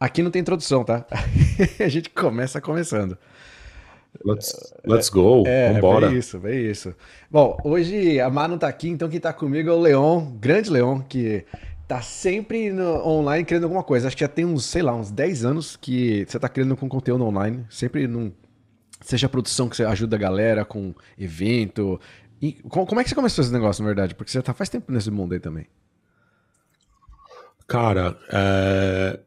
Aqui não tem introdução, tá? a gente começa começando. Let's, let's go, é, é vambora. É isso, é isso. Bom, hoje a Mar não tá aqui, então quem tá comigo é o Leon, grande Leon, que tá sempre no, online criando alguma coisa. Acho que já tem uns, sei lá, uns 10 anos que você tá criando com conteúdo online, sempre num... Seja produção que você ajuda a galera com evento. E como é que você começou esse negócio, na verdade? Porque você tá faz tempo nesse mundo aí também. Cara, é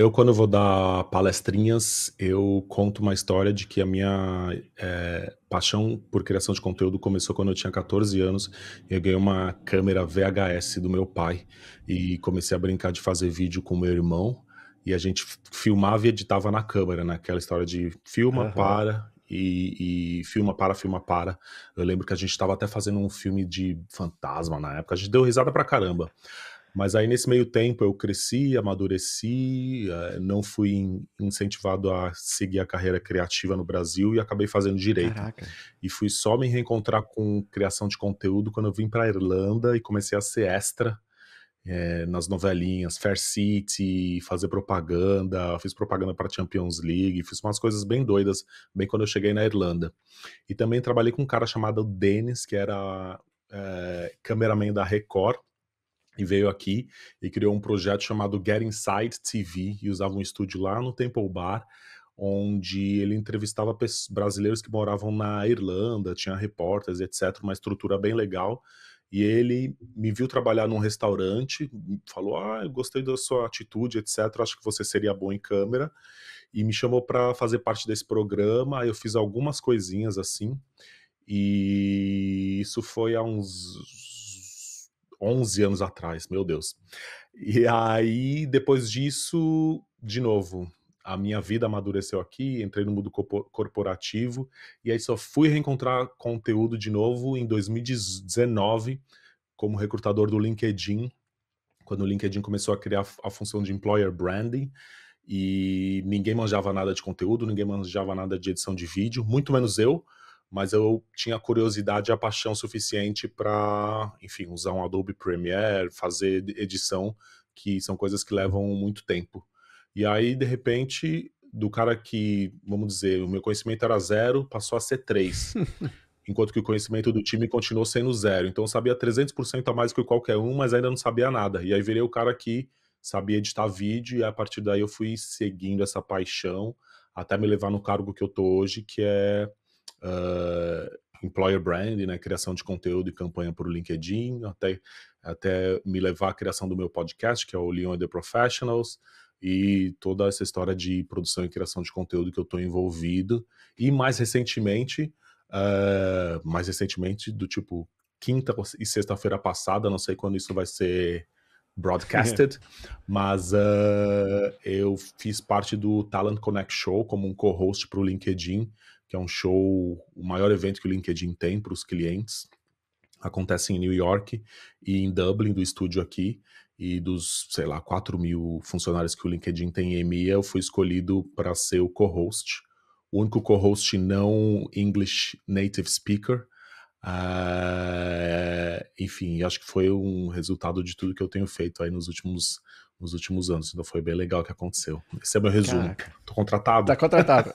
eu, quando vou dar palestrinhas, eu conto uma história de que a minha é, paixão por criação de conteúdo começou quando eu tinha 14 anos. Eu ganhei uma câmera VHS do meu pai e comecei a brincar de fazer vídeo com meu irmão. E a gente filmava e editava na câmera, naquela né? história de filma, uhum. para e, e, filma para, filma para. Eu lembro que a gente estava até fazendo um filme de fantasma na época, a gente deu risada pra caramba. Mas aí nesse meio tempo eu cresci, amadureci, eh, não fui incentivado a seguir a carreira criativa no Brasil e acabei fazendo direito. Caraca. E fui só me reencontrar com criação de conteúdo quando eu vim para Irlanda e comecei a ser extra é, nas novelinhas, Fair City, fazer propaganda, fiz propaganda para Champions League, fiz umas coisas bem doidas bem quando eu cheguei na Irlanda. E também trabalhei com um cara chamado Dennis, que era é, cameraman da Record e veio aqui e criou um projeto chamado Get Inside TV e usava um estúdio lá no Temple Bar onde ele entrevistava brasileiros que moravam na Irlanda, tinha repórteres, etc, uma estrutura bem legal. E ele me viu trabalhar num restaurante, falou: "Ah, eu gostei da sua atitude, etc, acho que você seria bom em câmera" e me chamou para fazer parte desse programa. Eu fiz algumas coisinhas assim. E isso foi há uns 11 anos atrás, meu Deus. E aí, depois disso, de novo, a minha vida amadureceu aqui, entrei no mundo corporativo, e aí só fui reencontrar conteúdo de novo em 2019, como recrutador do LinkedIn, quando o LinkedIn começou a criar a função de employer branding e ninguém manjava nada de conteúdo, ninguém manjava nada de edição de vídeo, muito menos eu mas eu tinha curiosidade e a paixão suficiente para, enfim, usar um Adobe Premiere, fazer edição, que são coisas que levam muito tempo. E aí, de repente, do cara que, vamos dizer, o meu conhecimento era zero, passou a ser três. enquanto que o conhecimento do time continuou sendo zero. Então eu sabia 300% a mais que qualquer um, mas ainda não sabia nada. E aí virei o cara que sabia editar vídeo e a partir daí eu fui seguindo essa paixão até me levar no cargo que eu tô hoje, que é uh, employer Brand, né, criação de conteúdo e campanha para o LinkedIn, até, até me levar à criação do meu podcast, que é o Leon and the Professionals, e toda essa história de produção e criação de conteúdo que eu estou envolvido. E mais recentemente, uh, mais recentemente, do tipo quinta e sexta-feira passada, não sei quando isso vai ser broadcasted, mas uh, eu fiz parte do Talent Connect Show como um co-host para o LinkedIn, que é um show, o maior evento que o LinkedIn tem para os clientes. Acontece em New York e em Dublin, do estúdio aqui. E dos, sei lá, 4 mil funcionários que o LinkedIn tem em EMEA, eu fui escolhido para ser o co-host. O único co-host não English native speaker. Uh, enfim, acho que foi um resultado de tudo que eu tenho feito aí nos últimos nos últimos anos. Então foi bem legal o que aconteceu. Esse é meu resumo. Caraca. Tô contratado. Tá contratado.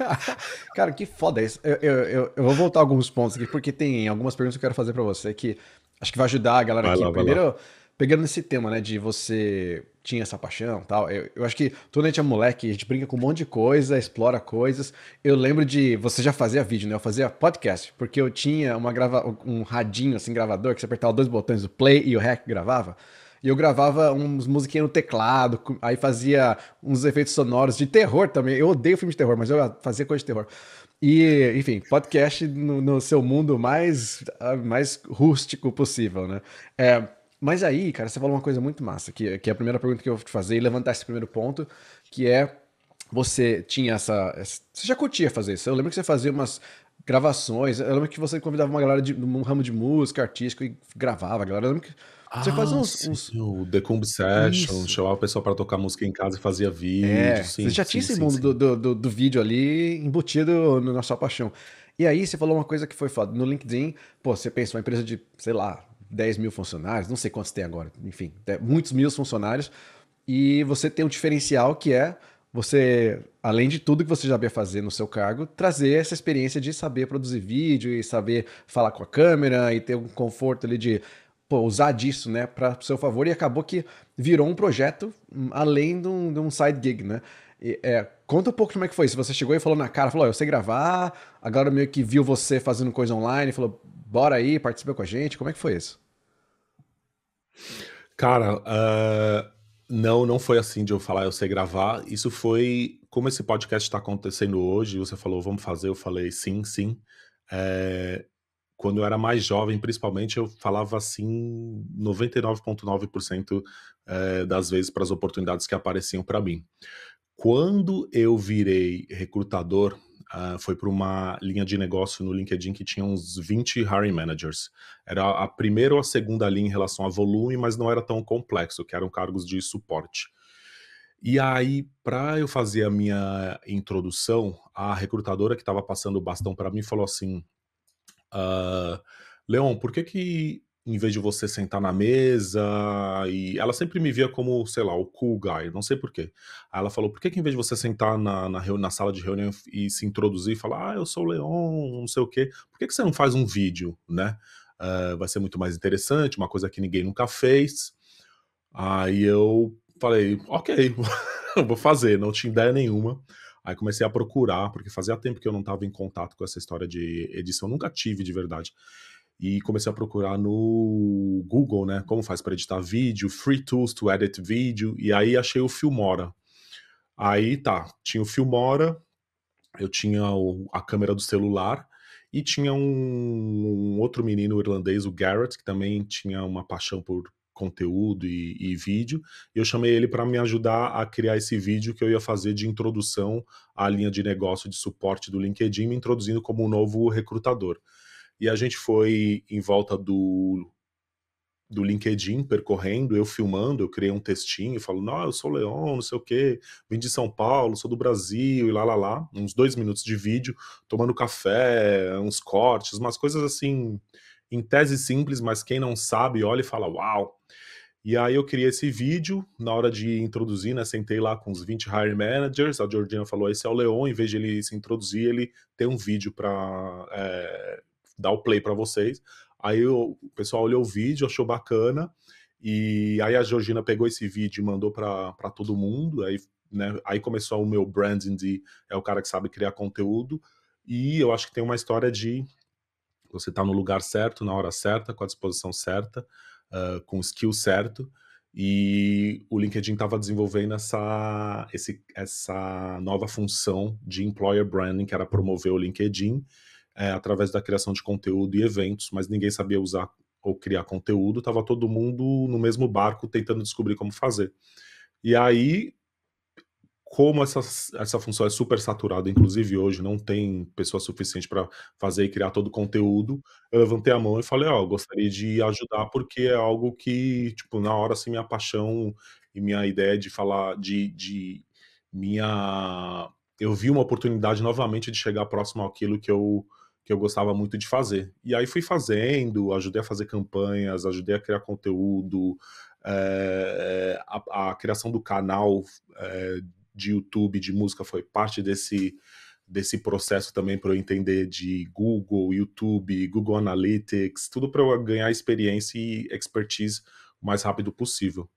Cara, que foda isso. Eu, eu, eu, vou voltar alguns pontos aqui, porque tem algumas perguntas que eu quero fazer para você que acho que vai ajudar a galera vai aqui. Lá, Primeiro, pegando nesse tema, né, de você tinha essa paixão tal. Eu, eu acho que quando a gente é moleque, a gente brinca com um monte de coisa, explora coisas. Eu lembro de. Você já fazia vídeo, né? Eu fazia podcast, porque eu tinha uma grava, um radinho, assim, gravador, que você apertava dois botões, o play e o rec gravava. E eu gravava uns musiquinhas no teclado, aí fazia uns efeitos sonoros de terror também. Eu odeio filme de terror, mas eu fazia coisa de terror. E, enfim, podcast no, no seu mundo mais, ah, mais rústico possível, né? É, mas aí, cara, você falou uma coisa muito massa, que, que é a primeira pergunta que eu vou te fazer e levantar esse primeiro ponto, que é você tinha essa, essa, Você já curtia fazer isso? Eu lembro que você fazia umas gravações. Eu lembro que você convidava uma galera de um ramo de música, artístico, e gravava, galera. Eu lembro que você ah, fazia uns, sim, uns... O The Comb Session, Isso. chamava o pessoal para tocar música em casa e fazia vídeo. É, sim, você já sim, tinha esse mundo do, do, do, do, vídeo ali embutido na sua paixão. E aí você falou uma coisa que foi foda. No LinkedIn, pô, você pensa uma empresa de, sei lá, 10 mil funcionários, não sei quantos tem agora, enfim, é, muitos mil funcionários, e você tem um diferencial que é você, além de tudo que você já sabia fazer no seu cargo, trazer essa experiência de saber produzir vídeo e saber falar com a câmera e ter um conforto ali de pô, usar disso, né, para seu favor. E acabou que virou um projeto hum, além de um, de um side gig, né? E, é, conta um pouco como é que foi. Se você chegou e falou na cara, falou, oh, eu sei gravar, Agora meio que viu você fazendo coisa online, falou, bora aí, participa com a gente. Como é que foi isso? Cara, uh, não, não foi assim de eu falar, eu sei gravar. Isso foi como esse podcast está acontecendo hoje. Você falou, vamos fazer. Eu falei, sim, sim. É, quando eu era mais jovem, principalmente, eu falava assim 99,9% é, eh, das vezes para as oportunidades que apareciam para mim. Quando eu virei recrutador uh, foi para uma linha de negócio no LinkedIn que tinha uns 20 hiring managers. Era a primeira ou a segunda linha em relação a volume, mas não era tão complexo, que eram cargos de suporte. E aí, para eu fazer a minha introdução, a recrutadora que estava passando o bastão para mim falou assim: uh, Leon, por que que em vez de você sentar na mesa. E ela sempre me via como, sei lá, o cool guy, não sei porquê. Aí ela falou: por que, que em vez de você sentar na, na, na, sala de reunião e se introduzir e falar, ah, eu sou o Leon, não sei o quê, por que, que você não faz um vídeo, né? Uh, vai ser muito mais interessante, uma coisa que ninguém nunca fez. Aí eu falei: ok, vou fazer, não tinha ideia nenhuma. Aí comecei a procurar, porque fazia tempo que eu não estava em contato com essa história de edição, eu nunca tive de verdade e comecei a procurar no Google, né, como faz para editar vídeo, free tools to edit vídeo, e aí achei o Filmora. Aí tá, tinha o Filmora, eu tinha o, a câmera do celular e tinha um, um, outro menino irlandês, o Garrett, que também tinha uma paixão por conteúdo e, e vídeo. E eu chamei ele para me ajudar a criar esse vídeo que eu ia fazer de introdução à linha de negócio de suporte do LinkedIn, me introduzindo como um novo recrutador. E a gente foi em volta do, do LinkedIn percorrendo, eu filmando, eu criei um textinho, falo, não, eu sou Leon, não sei o quê, vim de São Paulo, sou do Brasil, e lá, lá, lá. Uns dois minutos de vídeo, tomando café, uns cortes, umas coisas assim, em tese simples, mas quem não sabe olha e fala, uau. E aí eu criei esse vídeo, na hora de introduzir, né, sentei lá com os 20 hiring managers, a Georgina falou, esse é o Leon, em vez de ele se introduzir, ele tem um vídeo para é, eh, dar o play para vocês. Aí o pessoal olhou o vídeo, achou bacana, e aí a Georgina pegou esse vídeo e mandou para todo mundo. Aí, né, aí começou o meu branding de é o cara que sabe criar conteúdo. E eu acho que tem uma história de você tá no lugar certo, na hora certa, com a disposição certa, uh, com o skill certo. E o LinkedIn estava desenvolvendo essa, esse, essa nova função de employer branding, que era promover o LinkedIn é, através da criação de conteúdo e eventos, mas ninguém sabia usar ou criar conteúdo, estava todo mundo no mesmo barco tentando descobrir como fazer. E aí, como essa, essa função é super saturada, inclusive hoje não tem pessoa suficiente para fazer e criar todo o conteúdo, eu levantei a mão e falei, ó, oh, gostaria de ajudar porque é algo que, tipo, na hora, assim, minha paixão e minha ideia de falar, de, de minha... Eu vi uma oportunidade novamente de chegar próximo àquilo que eu que eu gostava muito de fazer. E aí fui fazendo, ajudei a fazer campanhas, ajudei a criar conteúdo, é, a, a, criação do canal é, de YouTube de música foi parte desse desse processo também para eu entender de Google, YouTube, Google Analytics, tudo para eu ganhar experiência e expertise o mais rápido possível.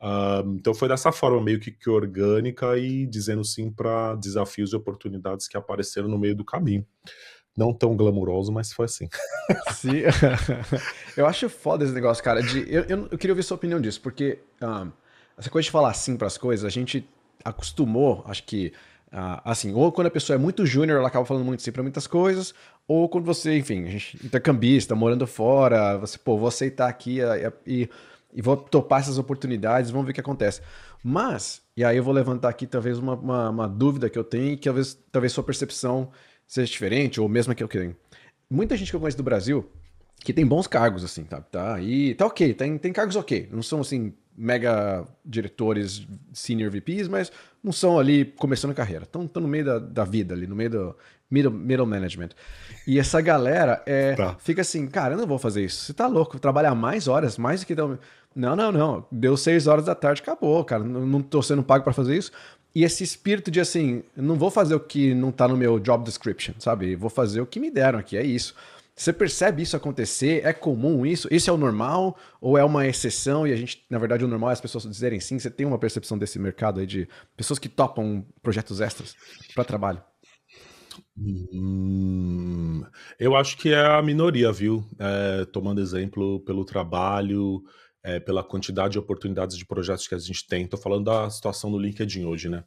Um, ah, então foi dessa forma meio que, que orgânica e dizendo sim para desafios e oportunidades que apareceram no meio do caminho não tão glamuroso, mas foi assim. Sim. eu acho foda esse negócio, cara. De, eu, eu, eu queria ouvir sua opinião disso, porque um, essa coisa de falar sim para as coisas, a gente acostumou, acho que. Uh, assim, ou quando a pessoa é muito júnior, ela acaba falando muito sim para muitas coisas, ou quando você, enfim, a gente intercambista, morando fora, você, pô, vou aceitar aqui e, e vou topar essas oportunidades, vamos ver o que acontece. Mas, e aí eu vou levantar aqui talvez uma, uma, uma dúvida que eu tenho e que talvez, talvez sua percepção seja diferente, ou mesmo que eu okay. muita gente que eu conheço do Brasil que tem bons cargos, assim, tá? tá aí tá ok, tem, tem cargos ok. Não são, assim, mega diretores, senior VPs, mas não são ali começando a carreira. Estão no meio da, da, vida ali, no meio do middle, middle management. E essa galera é, tá. fica assim, cara, eu não vou fazer isso. Você tá louco, trabalhar mais horas, mais do que... Não, não, não. Deu seis horas da tarde, acabou, cara. Não, não tô sendo pago para fazer isso. E esse espírito de assim, não vou fazer o que não tá no meu job description, sabe? Vou fazer o que me deram aqui, é isso. Você percebe isso acontecer? É comum isso? Isso é o normal ou é uma exceção? E a gente, na verdade, o normal é as pessoas dizerem sim. Você tem uma percepção desse mercado aí de pessoas que topam projetos extras para trabalho? Hum, eu acho que é a minoria, viu? É, tomando exemplo pelo trabalho é, pela quantidade de oportunidades de projetos que a gente tem. Estou falando da situação no LinkedIn hoje, né?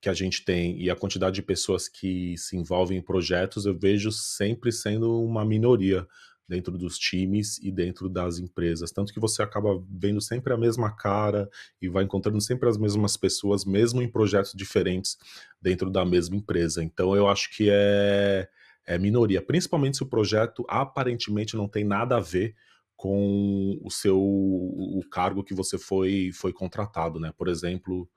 Que a gente tem e a quantidade de pessoas que se envolvem em projetos, eu vejo sempre sendo uma minoria dentro dos times e dentro das empresas. Tanto que você acaba vendo sempre a mesma cara e vai encontrando sempre as mesmas pessoas, mesmo em projetos diferentes dentro da mesma empresa. Então eu acho que é, é minoria, principalmente se o projeto aparentemente não tem nada a ver com o seu o cargo que você foi foi contratado, né? Por exemplo,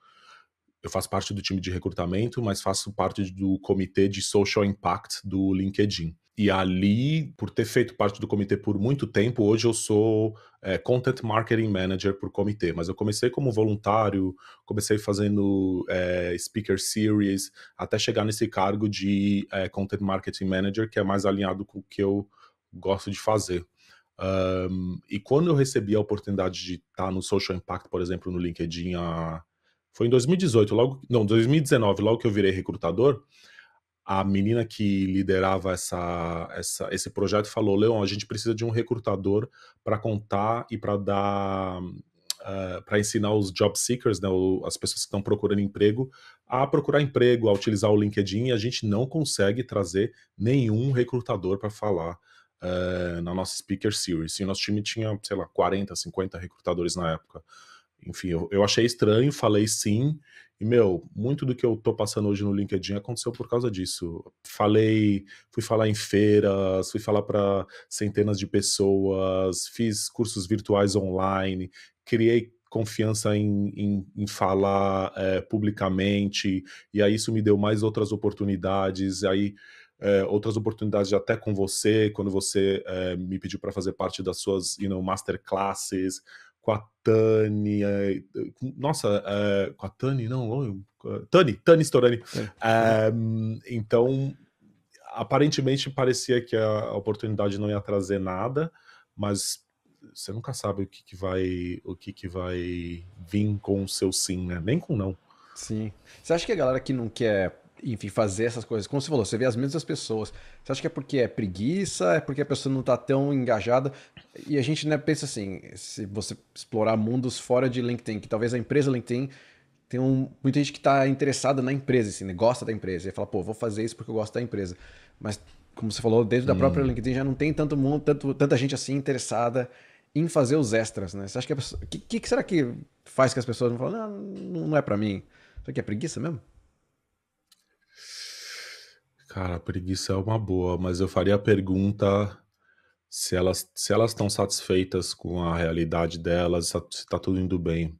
eu faço parte do time de recrutamento, mas faço parte do comitê de social impact do LinkedIn. E ali, por ter feito parte do comitê por muito tempo, hoje eu sou é, content marketing manager por comitê. Mas eu comecei como voluntário, comecei fazendo é, speaker series, até chegar nesse cargo de é, content marketing manager, que é mais alinhado com o que eu gosto de fazer. Um, e quando eu recebi a oportunidade de estar tá no Social Impact, por exemplo, no LinkedIn, a... foi em 2018, logo, não, 2019, logo que eu virei recrutador, a menina que liderava essa, essa, esse projeto falou: Leon, a gente precisa de um recrutador para contar e para dar. Uh, eh, para ensinar os job seekers, né, as pessoas que estão procurando emprego, a procurar emprego, a utilizar o LinkedIn, e a gente não consegue trazer nenhum recrutador para falar eh, na nossa Speaker Series. E o nosso time tinha, sei lá, 40, 50 recrutadores na época. Enfim, eu, eu achei estranho, falei sim. E, meu, muito do que eu tô passando hoje no LinkedIn aconteceu por causa disso. Falei, fui falar em feiras, fui falar para centenas de pessoas, fiz cursos virtuais online, criei confiança em, em, em falar é, publicamente, e aí isso me deu mais outras oportunidades. Aí é, outras oportunidades até com você, quando você é, me pediu para fazer parte das suas you know, masterclasses, com a Tani. É, com, nossa, é, com a Tani, não, Tani, Tani Storani. É. É, então, aparentemente parecia que a oportunidade não ia trazer nada, mas você nunca sabe o que, que vai o que, que vai vir com o seu sim, né? Nem com não. Sim. Você acha que a galera que não quer enfim, fazer essas coisas. Como você falou, você vê as mesmas pessoas. Você acha que é porque é preguiça, é porque a pessoa não está tão engajada? E a gente né, pensa assim, se você explorar mundos fora de LinkedIn, que talvez a empresa LinkedIn tem um, muita gente que está interessada na empresa, assim, né? gosta da empresa, e fala, pô, vou fazer isso porque eu gosto da empresa. Mas, como você falou, dentro da hum. própria LinkedIn já não tem tanto mundo, tanto, tanta gente assim interessada em fazer os extras, né? Você acha que a pessoa... que, que será que faz que as pessoas não falam, não, não é para mim? Será que é preguiça mesmo? Cara, preguiça é uma boa, mas eu faria a pergunta se elas se elas estão satisfeitas com a realidade delas, se está tá tudo indo bem.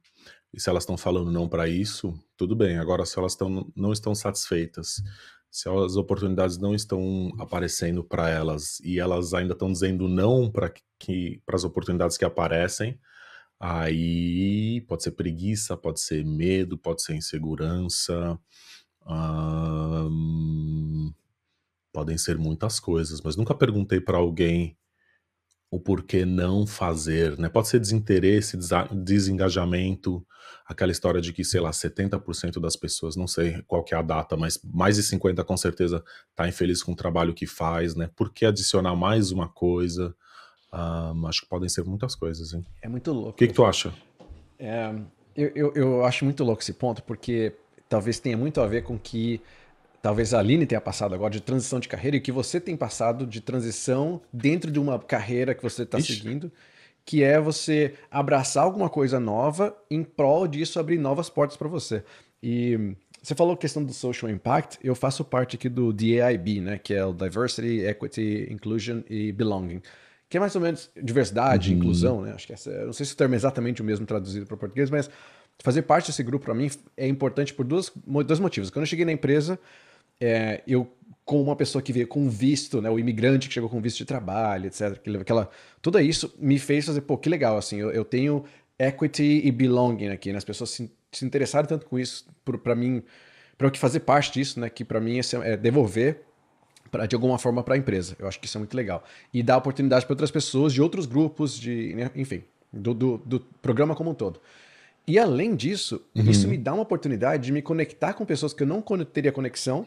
E se elas estão falando não para isso, tudo bem. Agora, se elas tão, não estão satisfeitas, se as oportunidades não estão aparecendo para elas e elas ainda estão dizendo não para que para as oportunidades que aparecem, aí pode ser preguiça, pode ser medo, pode ser insegurança. Hum, podem ser muitas coisas, mas nunca perguntei para alguém o porquê não fazer, né? Pode ser desinteresse, desengajamento, aquela história de que, sei lá, 70% das pessoas, não sei qual que é a data, mas mais de 50 com certeza tá infeliz com o trabalho que faz, né? Por que adicionar mais uma coisa? Um, acho que podem ser muitas coisas, hein? É muito louco. O que, que tu acha? É, eu, eu, eu acho muito louco esse ponto, porque talvez tenha muito a ver com que talvez a Aline tenha passado agora de transição de carreira e que você tem passado de transição dentro de uma carreira que você está seguindo, que é você abraçar alguma coisa nova em prol disso abrir novas portas para você. E você falou questão do social impact, eu faço parte aqui do DAIB, né, que é o Diversity, Equity, Inclusion e Belonging, que é mais ou menos diversidade, uhum. inclusão, né? Acho que essa, não sei se o termo é exatamente o mesmo traduzido para o português, mas fazer parte desse grupo para mim é importante por duas, dois motivos. Quando eu cheguei na empresa, é, eu, como uma pessoa que veio com visto, né, o imigrante que chegou com visto de trabalho, etc., aquela, tudo isso me fez fazer, pô, que legal, assim, eu, eu tenho equity e belonging aqui, né, as pessoas se, se interessaram tanto com isso, para mim, para eu que fazer parte disso, né, que para mim é, é devolver Pra, de alguma forma para a empresa. Eu acho que isso é muito legal. E dá oportunidade para outras pessoas de outros grupos, de né? enfim, do, do, do, programa como um todo. E além disso, uhum. isso me dá uma oportunidade de me conectar com pessoas que eu não teria conexão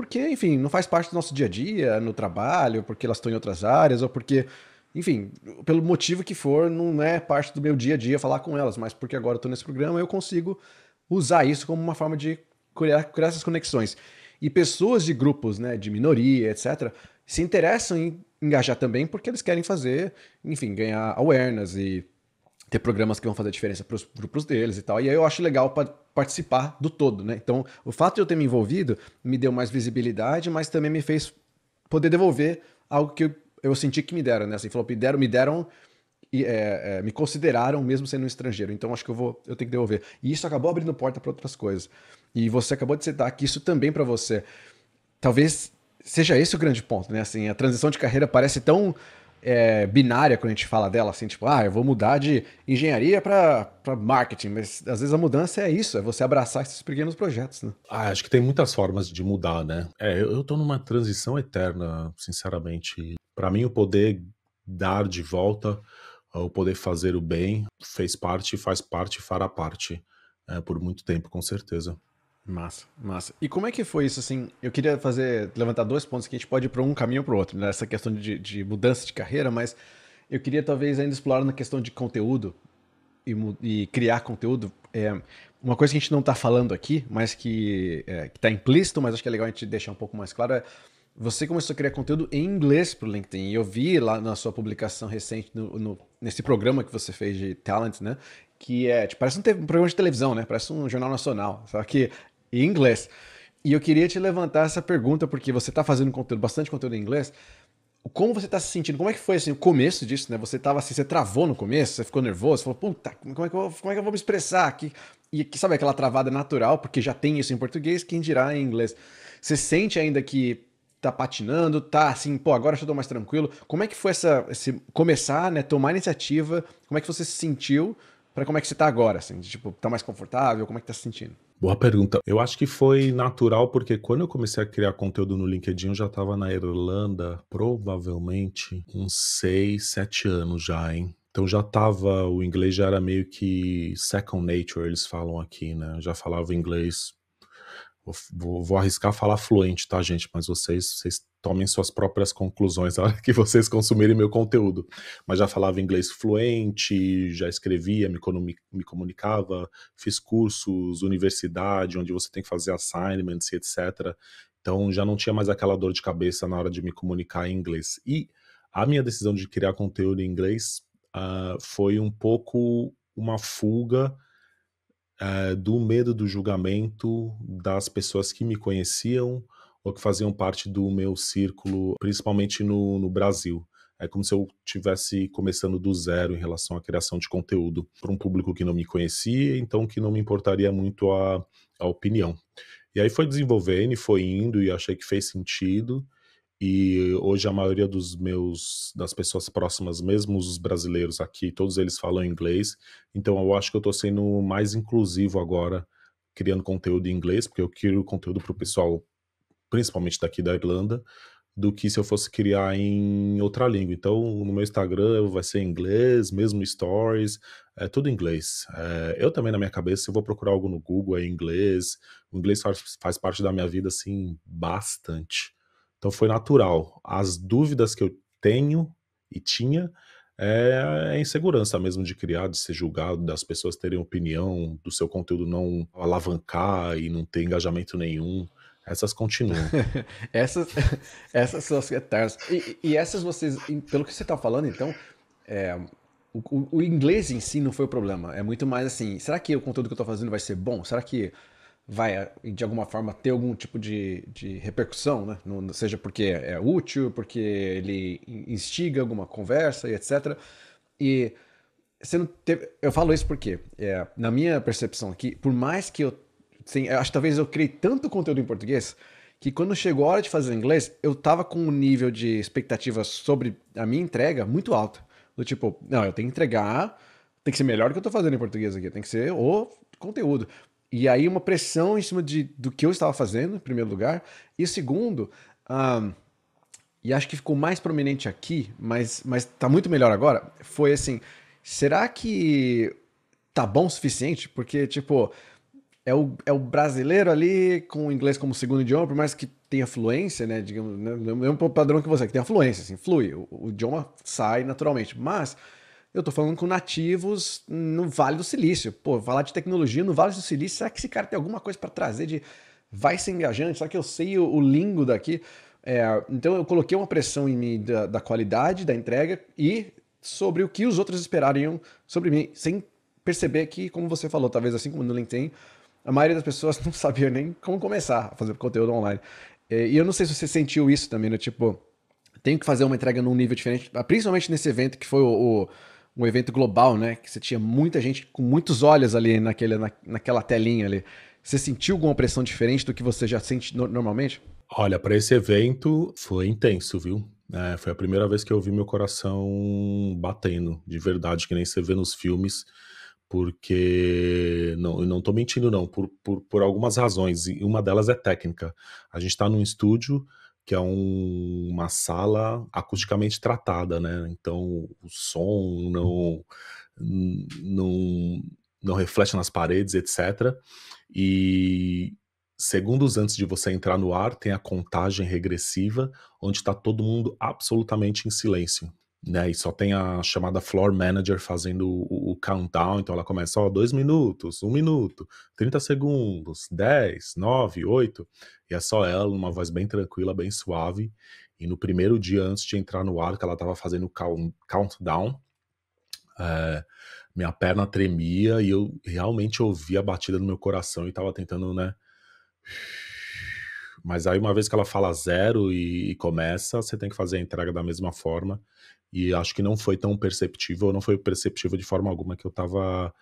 porque, enfim, não faz parte do nosso dia a dia, no trabalho, porque elas estão em outras áreas, ou porque, enfim, pelo motivo que for, não é parte do meu dia a dia falar com elas, mas porque agora eu estou nesse programa, eu consigo usar isso como uma forma de criar, criar essas conexões. E pessoas de grupos, né, de minoria, etc., se interessam em engajar também porque eles querem fazer, enfim, ganhar awareness e ter programas que vão fazer diferença para os grupos deles e tal. E aí eu acho legal para participar do todo, né? Então, o fato de eu ter me envolvido me deu mais visibilidade, mas também me fez poder devolver algo que eu, eu senti que me deram, né? Assim, falou, me deram, me deram e, é, é, me consideraram mesmo sendo um estrangeiro. Então, acho que eu vou, eu tenho que devolver. E isso acabou abrindo porta para outras coisas. E você acabou de citar que isso também para você, talvez seja esse o grande ponto, né? Assim, a transição de carreira parece tão é, binária quando a gente fala dela, assim, tipo, ah, eu vou mudar de engenharia para marketing, mas às vezes a mudança é isso, é você abraçar esses pequenos projetos, né? Ah, acho que tem muitas formas de mudar, né? É, eu, eu tô numa transição eterna, sinceramente. Para mim, o poder dar de volta, o poder fazer o bem, fez parte, faz parte, fará parte é, por muito tempo, com certeza. Massa, massa. E como é que foi isso, assim? Eu queria fazer, levantar dois pontos que a gente pode ir para um caminho ou para o outro, nessa né? questão de, de, mudança de carreira, mas eu queria talvez ainda explorar na questão de conteúdo e, e criar conteúdo. É, uma coisa que a gente não está falando aqui, mas que é, está implícito, mas acho que é legal a gente deixar um pouco mais claro, é você começou a criar conteúdo em inglês para o LinkedIn. E eu vi lá na sua publicação recente, no, no, nesse programa que você fez de Talent, né? que é, tipo, parece um, um, programa de televisão, né? Parece um jornal nacional. Só que e inglês. E eu queria te levantar essa pergunta, porque você está fazendo conteúdo, bastante conteúdo em inglês. Como você está se sentindo? Como é que foi assim, o começo disso, né? Você estava assim, você travou no começo, você ficou nervoso, falou, puta, como é que eu, vou, como é que eu vou me expressar aqui? E sabe aquela travada natural, porque já tem isso em português, quem dirá em inglês? Você sente ainda que tá patinando, tá assim, pô, agora já tô mais tranquilo. Como é que foi essa, esse começar, né, tomar iniciativa? Como é que você se sentiu? Para como é que você tá agora, assim, tipo, tá mais confortável? Como é que tá se sentindo? Boa pergunta. Eu acho que foi natural, porque quando eu comecei a criar conteúdo no LinkedIn, eu já estava na Irlanda, provavelmente, uns 6, 7 anos já, hein? Então já estava, o inglês já era meio que second nature, eles falam aqui, né? Eu já falava inglês Vou, vou, arriscar falar fluente, tá, gente? Mas vocês, vocês tomem suas próprias conclusões na hora que vocês consumirem meu conteúdo. Mas já falava inglês fluente, já escrevia, me, me comunicava, fiz cursos, universidade, onde você tem que fazer assignments e etc. Então já não tinha mais aquela dor de cabeça na hora de me comunicar em inglês. E a minha decisão de criar conteúdo em inglês uh, foi um pouco uma fuga é, do medo do julgamento das pessoas que me conheciam ou que faziam parte do meu círculo, principalmente no, no Brasil. É como se eu estivesse começando do zero em relação à criação de conteúdo para um público que não me conhecia, então que não me importaria muito a, a opinião. E aí foi desenvolvendo e foi indo e achei que fez sentido. E hoje a maioria dos meus das pessoas próximas, mesmo os brasileiros aqui, todos eles falam inglês. Então eu acho que eu estou sendo mais inclusivo agora, criando conteúdo em inglês, porque eu quero conteúdo para o pessoal, principalmente daqui da Irlanda, do que se eu fosse criar em outra língua. Então, no meu Instagram vai ser inglês, mesmo stories, é tudo inglês. É, eu também, na minha cabeça, eu vou procurar algo no Google, é inglês. O inglês faz, faz parte da minha vida, assim, bastante. Então foi natural. As dúvidas que eu tenho e tinha eh, é, a insegurança mesmo de criar, de ser julgado, das pessoas terem opinião, do seu conteúdo não alavancar e não ter engajamento nenhum. Essas continuam. essas, essas são as eternas. E, e, essas vocês, pelo que você está falando, então, é, o, o, inglês em si não foi o problema. É muito mais assim, será que o conteúdo que eu estou fazendo vai ser bom? Será que vai, eh, de alguma forma, ter algum tipo de, de repercussão, né? Não, seja porque é útil, porque ele instiga alguma conversa e etc. E você não teve, eu falo isso porque, é, na minha percepção aqui, por mais que eu, sim, acho que talvez eu criei tanto conteúdo em português que quando chegou a hora de fazer inglês, eu tava com um nível de expectativa sobre a minha entrega muito alto. Do tipo, não, eu tenho que entregar, tem que ser melhor do que eu tô fazendo em português aqui, tem que ser o conteúdo. E aí uma pressão em cima de, do que eu estava fazendo, em primeiro lugar. E segundo, um, e acho que ficou mais prominente aqui, mas, mas tá muito melhor agora, foi assim, será que tá bom o suficiente? Porque, tipo, é o, é o brasileiro ali com o inglês como segundo idioma, por mais que tenha fluência, né, digamos, né, é mesmo padrão que você, que tem fluência, assim, flui, o, o idioma sai naturalmente, mas eu tô falando com nativos no Vale do Silício. Pô, falar de tecnologia no Vale do Silício, será que esse cara tem alguma coisa para trazer de vai ser engajante? Será que eu sei o, o lingo daqui? É, então eu coloquei uma pressão em mim da, da, qualidade da entrega e sobre o que os outros esperariam sobre mim, sem perceber que, como você falou, talvez assim como no LinkedIn, a maioria das pessoas não sabia nem como começar a fazer conteúdo online. É, e eu não sei se você sentiu isso também, né? Tipo, tenho que fazer uma entrega num nível diferente, principalmente nesse evento que foi o, o um evento global, né? Que você tinha muita gente com muitos olhos ali naquele, na, naquela telinha ali. Você sentiu alguma pressão diferente do que você já sente no, normalmente? Olha, para esse evento foi intenso, viu? É, foi a primeira vez que eu vi meu coração batendo, de verdade, que nem você vê nos filmes, porque. Não, eu não tô mentindo, não, por, por, por algumas razões, e uma delas é técnica. A gente está num estúdio que é um, uma sala acusticamente tratada, né? Então o som não, não, não reflete nas paredes, etc. E segundos antes de você entrar no ar, tem a contagem regressiva, onde está todo mundo absolutamente em silêncio né? E só tem a chamada floor manager fazendo o, o countdown, então ela começa, ó, dois minutos, um minuto, 30 segundos, 10, 9, 8, e é só ela, uma voz bem tranquila, bem suave. E no primeiro dia antes de entrar no ar, que ela tava fazendo o countdown, é, minha perna tremia e eu realmente ouvia a batida no meu coração e tava tentando, né? Mas aí, uma vez que ela fala zero e, e, começa, você tem que fazer a entrega da mesma forma. E acho que não foi tão perceptível, não foi perceptível de forma alguma que eu tava,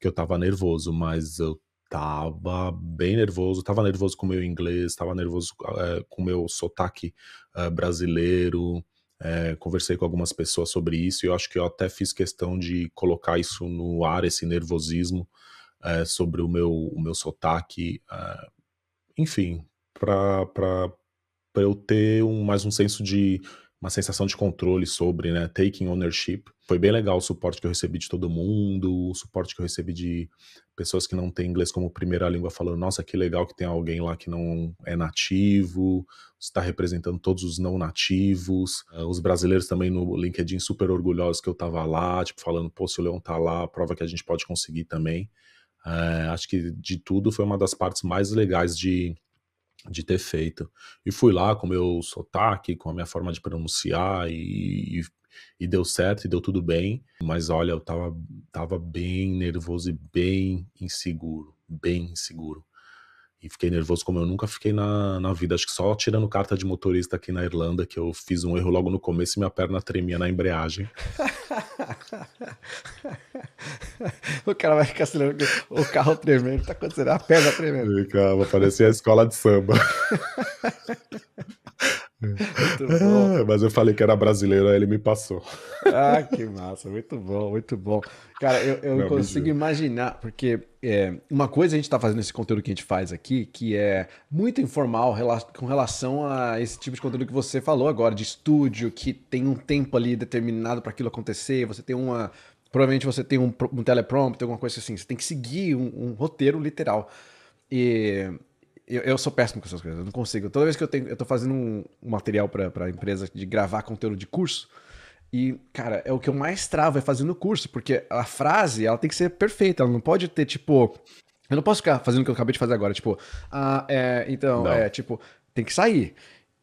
que eu tava nervoso, mas eu tava bem nervoso, tava nervoso com o meu inglês, tava nervoso é, com o meu sotaque é, brasileiro. É, conversei com algumas pessoas sobre isso e eu acho que eu até fiz questão de colocar isso no ar, esse nervosismo sobre o meu, o meu sotaque. enfim, para eu ter um, mais um senso de uma sensação de controle sobre, né? Taking ownership. Foi bem legal o suporte que eu recebi de todo mundo, o suporte que eu recebi de pessoas que não têm inglês como primeira língua falando, nossa, que legal que tem alguém lá que não é nativo, está representando todos os não nativos, ah, os brasileiros também no LinkedIn super orgulhosos que eu tava lá, tipo, falando, pô, se o Leão tá lá, prova que a gente pode conseguir também. É, acho que de tudo foi uma das partes mais legais de de ter feito. E fui lá com meu sotaque, com a minha forma de pronunciar e, e, e, deu certo e deu tudo bem. Mas olha, eu tava, tava bem nervoso e bem inseguro, bem inseguro. E fiquei nervoso como eu nunca fiquei na, na vida. Acho que só tirando carta de motorista aqui na Irlanda, que eu fiz um erro logo no começo e minha perna tremia na embreagem. o cara vai ficar acelerando o carro tremendo, tá acontecendo, a perna tremendo. Ficava, parecia a escola de samba. É, mas eu falei que era brasileiro, aí ele me passou. Ah, que massa, muito bom, muito bom. Cara, eu, eu não, consigo imaginar, porque é, uma coisa a gente está fazendo esse conteúdo que a gente faz aqui, que é muito informal com relação a esse tipo de conteúdo que você falou agora, de estúdio, que tem um tempo ali determinado para aquilo acontecer, você tem uma. Provavelmente você tem um, um teleprompter, alguma coisa assim, você tem que seguir um, um roteiro literal. E eu, eu, sou péssimo com essas coisas, eu não consigo. Toda vez que eu tenho, eu tô fazendo um, um material para a empresa de gravar conteúdo de curso, e, cara, é o que eu mais travo é fazendo curso, porque a frase, ela tem que ser perfeita, ela não pode ter, tipo... Eu não posso ficar fazendo o que eu acabei de fazer agora, tipo... Ah, é, então, não. é, tipo, tem que sair.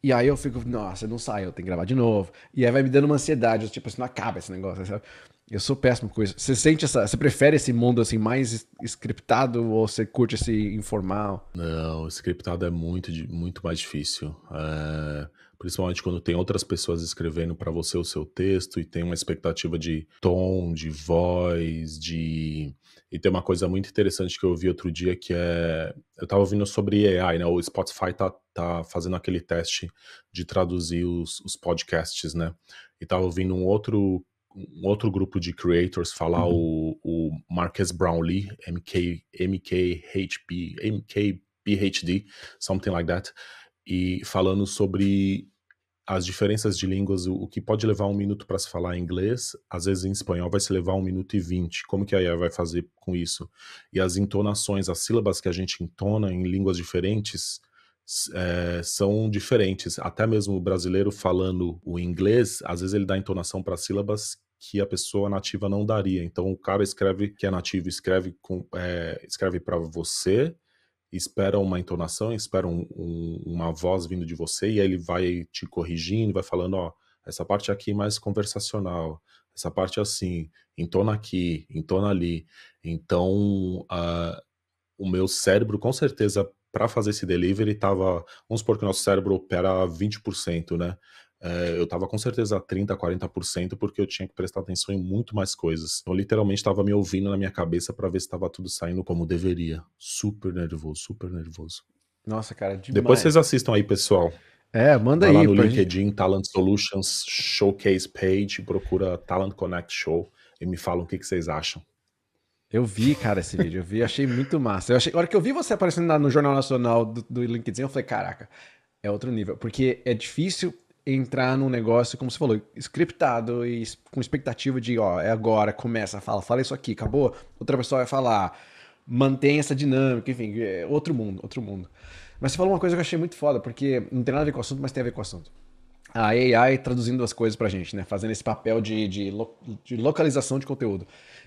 E aí eu fico, nossa, não sai, eu tenho que gravar de novo. E aí vai me dando uma ansiedade, tipo, assim, não acaba esse negócio, sabe? Eu sou péssimo com isso. Você sente essa. Você prefere esse mundo assim mais scriptado ou você curte esse informal? Não, scriptado é muito, muito mais difícil. É, principalmente quando tem outras pessoas escrevendo para você o seu texto e tem uma expectativa de tom, de voz, de. E tem uma coisa muito interessante que eu ouvi outro dia que é. Eu estava ouvindo sobre AI, né? O Spotify tá, tá fazendo aquele teste de traduzir os, os podcasts, né? E estava ouvindo um outro um outro grupo de creators falar uhum. o, o Marcus Brownlee, MK, MKHP, MKPHD, something like that, e falando sobre as diferenças de línguas, o, o que pode levar um minuto para se falar em inglês, às vezes em espanhol vai se levar um minuto e vinte. Como que a IA vai fazer com isso? E as entonações, as sílabas que a gente entona em línguas diferentes, é, são diferentes. Até mesmo o brasileiro falando o inglês, às vezes ele dá entonação para sílabas que a pessoa nativa não daria. Então o cara escreve que é nativo, escreve com, é, escreve para você, espera uma entonação, espera um, um, uma voz vindo de você e aí ele vai te corrigindo, vai falando, ó, essa parte aqui é mais conversacional, essa parte é assim, entona aqui, entona ali. Então o meu cérebro com certeza para fazer esse delivery estava, vamos supor que o nosso cérebro opera 20%, né? Eh, eu estava com certeza 30%, 40%, porque eu tinha que prestar atenção em muito mais coisas. Eu então, literalmente, estava me ouvindo na minha cabeça para ver se estava tudo saindo como deveria. Super nervoso, super nervoso. Nossa, cara, demais. Depois vocês assistam aí, pessoal. É, manda Vai aí. Lá no LinkedIn, gente... Talent Solutions Showcase Page, procura Talent Connect Show e me falam o que, que vocês acham. Eu vi, cara, esse vídeo. Eu vi, achei muito massa. Eu achei, a hora que eu vi você aparecendo no Jornal Nacional do, do LinkedIn, eu falei, caraca, é outro nível. Porque é difícil entrar num negócio, como você falou, scriptado e com expectativa de, ó, é agora, começa, fala, fala isso aqui, acabou, outra pessoa vai falar, mantém essa dinâmica, enfim, é outro mundo, outro mundo. Mas você falou uma coisa que eu achei muito foda, porque não tem nada a ver com o assunto, mas tem a ver com o assunto. A AI traduzindo as coisas pra gente, né? Fazendo esse papel de, de, lo, de localização de conteúdo.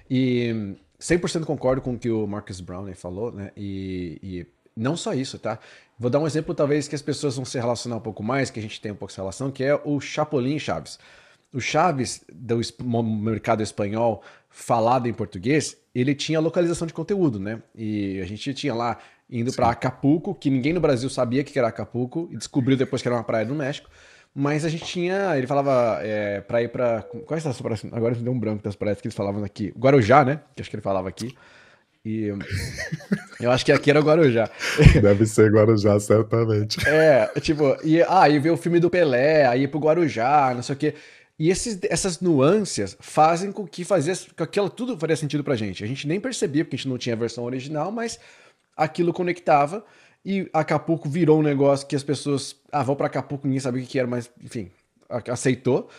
E 100% hum, concordo com o que o Marcus Brown falou, né? E, e não só isso, tá? Vou dar um exemplo, talvez, que as pessoas vão se relacionar um pouco mais, que a gente tem um pouco de relação, que é o Chapolin Chaves. O Chaves, do mercado espanhol, falado em português, ele tinha localização de conteúdo, né? E a gente tinha lá indo para Acapulco, que ninguém no Brasil sabia que era Acapulco, e descobriu depois que era uma praia do México. Mas a gente tinha. Ele falava é, pra ir para, Qual é essa Agora me deu um branco das praias que eles falavam aqui. Guarujá, né? Que acho que ele falava aqui. E eu acho que aqui era Guarujá. Deve ser Guarujá, certamente. É, tipo, e aí ah, ver o filme do Pelé, aí pro Guarujá, não sei o quê. E esses, essas nuances fazem com que, fazia, com aquilo tudo faria sentido pra gente. A gente nem percebia, porque a gente não tinha a versão original, mas aquilo conectava. E Acapulco virou um negócio que as pessoas. Ah, vou pra Acapulco, ninguém sabia o que era, mas enfim, aceitou.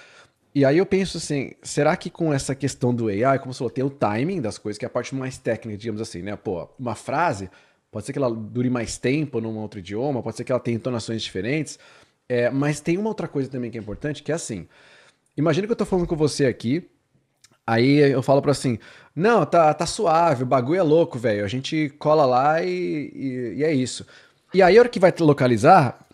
E aí eu penso assim, será que com essa questão do AI, como você falou, tem o timing das coisas, que é a parte mais técnica, digamos assim, né? Pô, uma frase, pode ser que ela dure mais tempo num outro idioma, pode ser que ela tenha entonações diferentes, é, mas tem uma outra coisa também que é importante, que é assim, imagina que eu tô falando com você aqui, aí eu falo para assim, não, tá, tá suave, o bagulho é louco, velho, a gente cola lá e, e, e é isso. E aí a hora que vai localizar,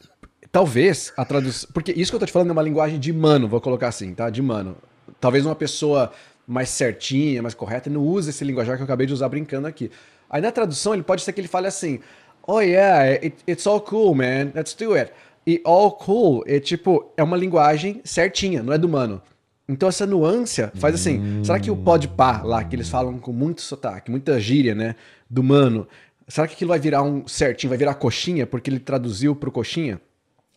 Talvez a tradução. Porque isso que eu tô te falando é uma linguagem de mano, vou colocar assim, tá? De mano. Talvez uma pessoa mais certinha, mais correta, não use esse linguajar que eu acabei de usar brincando aqui. Aí na tradução ele pode ser que ele fale assim: Oh yeah, it, it's all cool, man, let's do it. E all cool é tipo, é uma linguagem certinha, não é do mano. Então essa nuância faz assim, hum. será que o pode pá lá, que eles falam com muito sotaque, muita gíria, né, do mano, será que aquilo vai virar um certinho, vai virar coxinha, porque ele traduziu pro coxinha?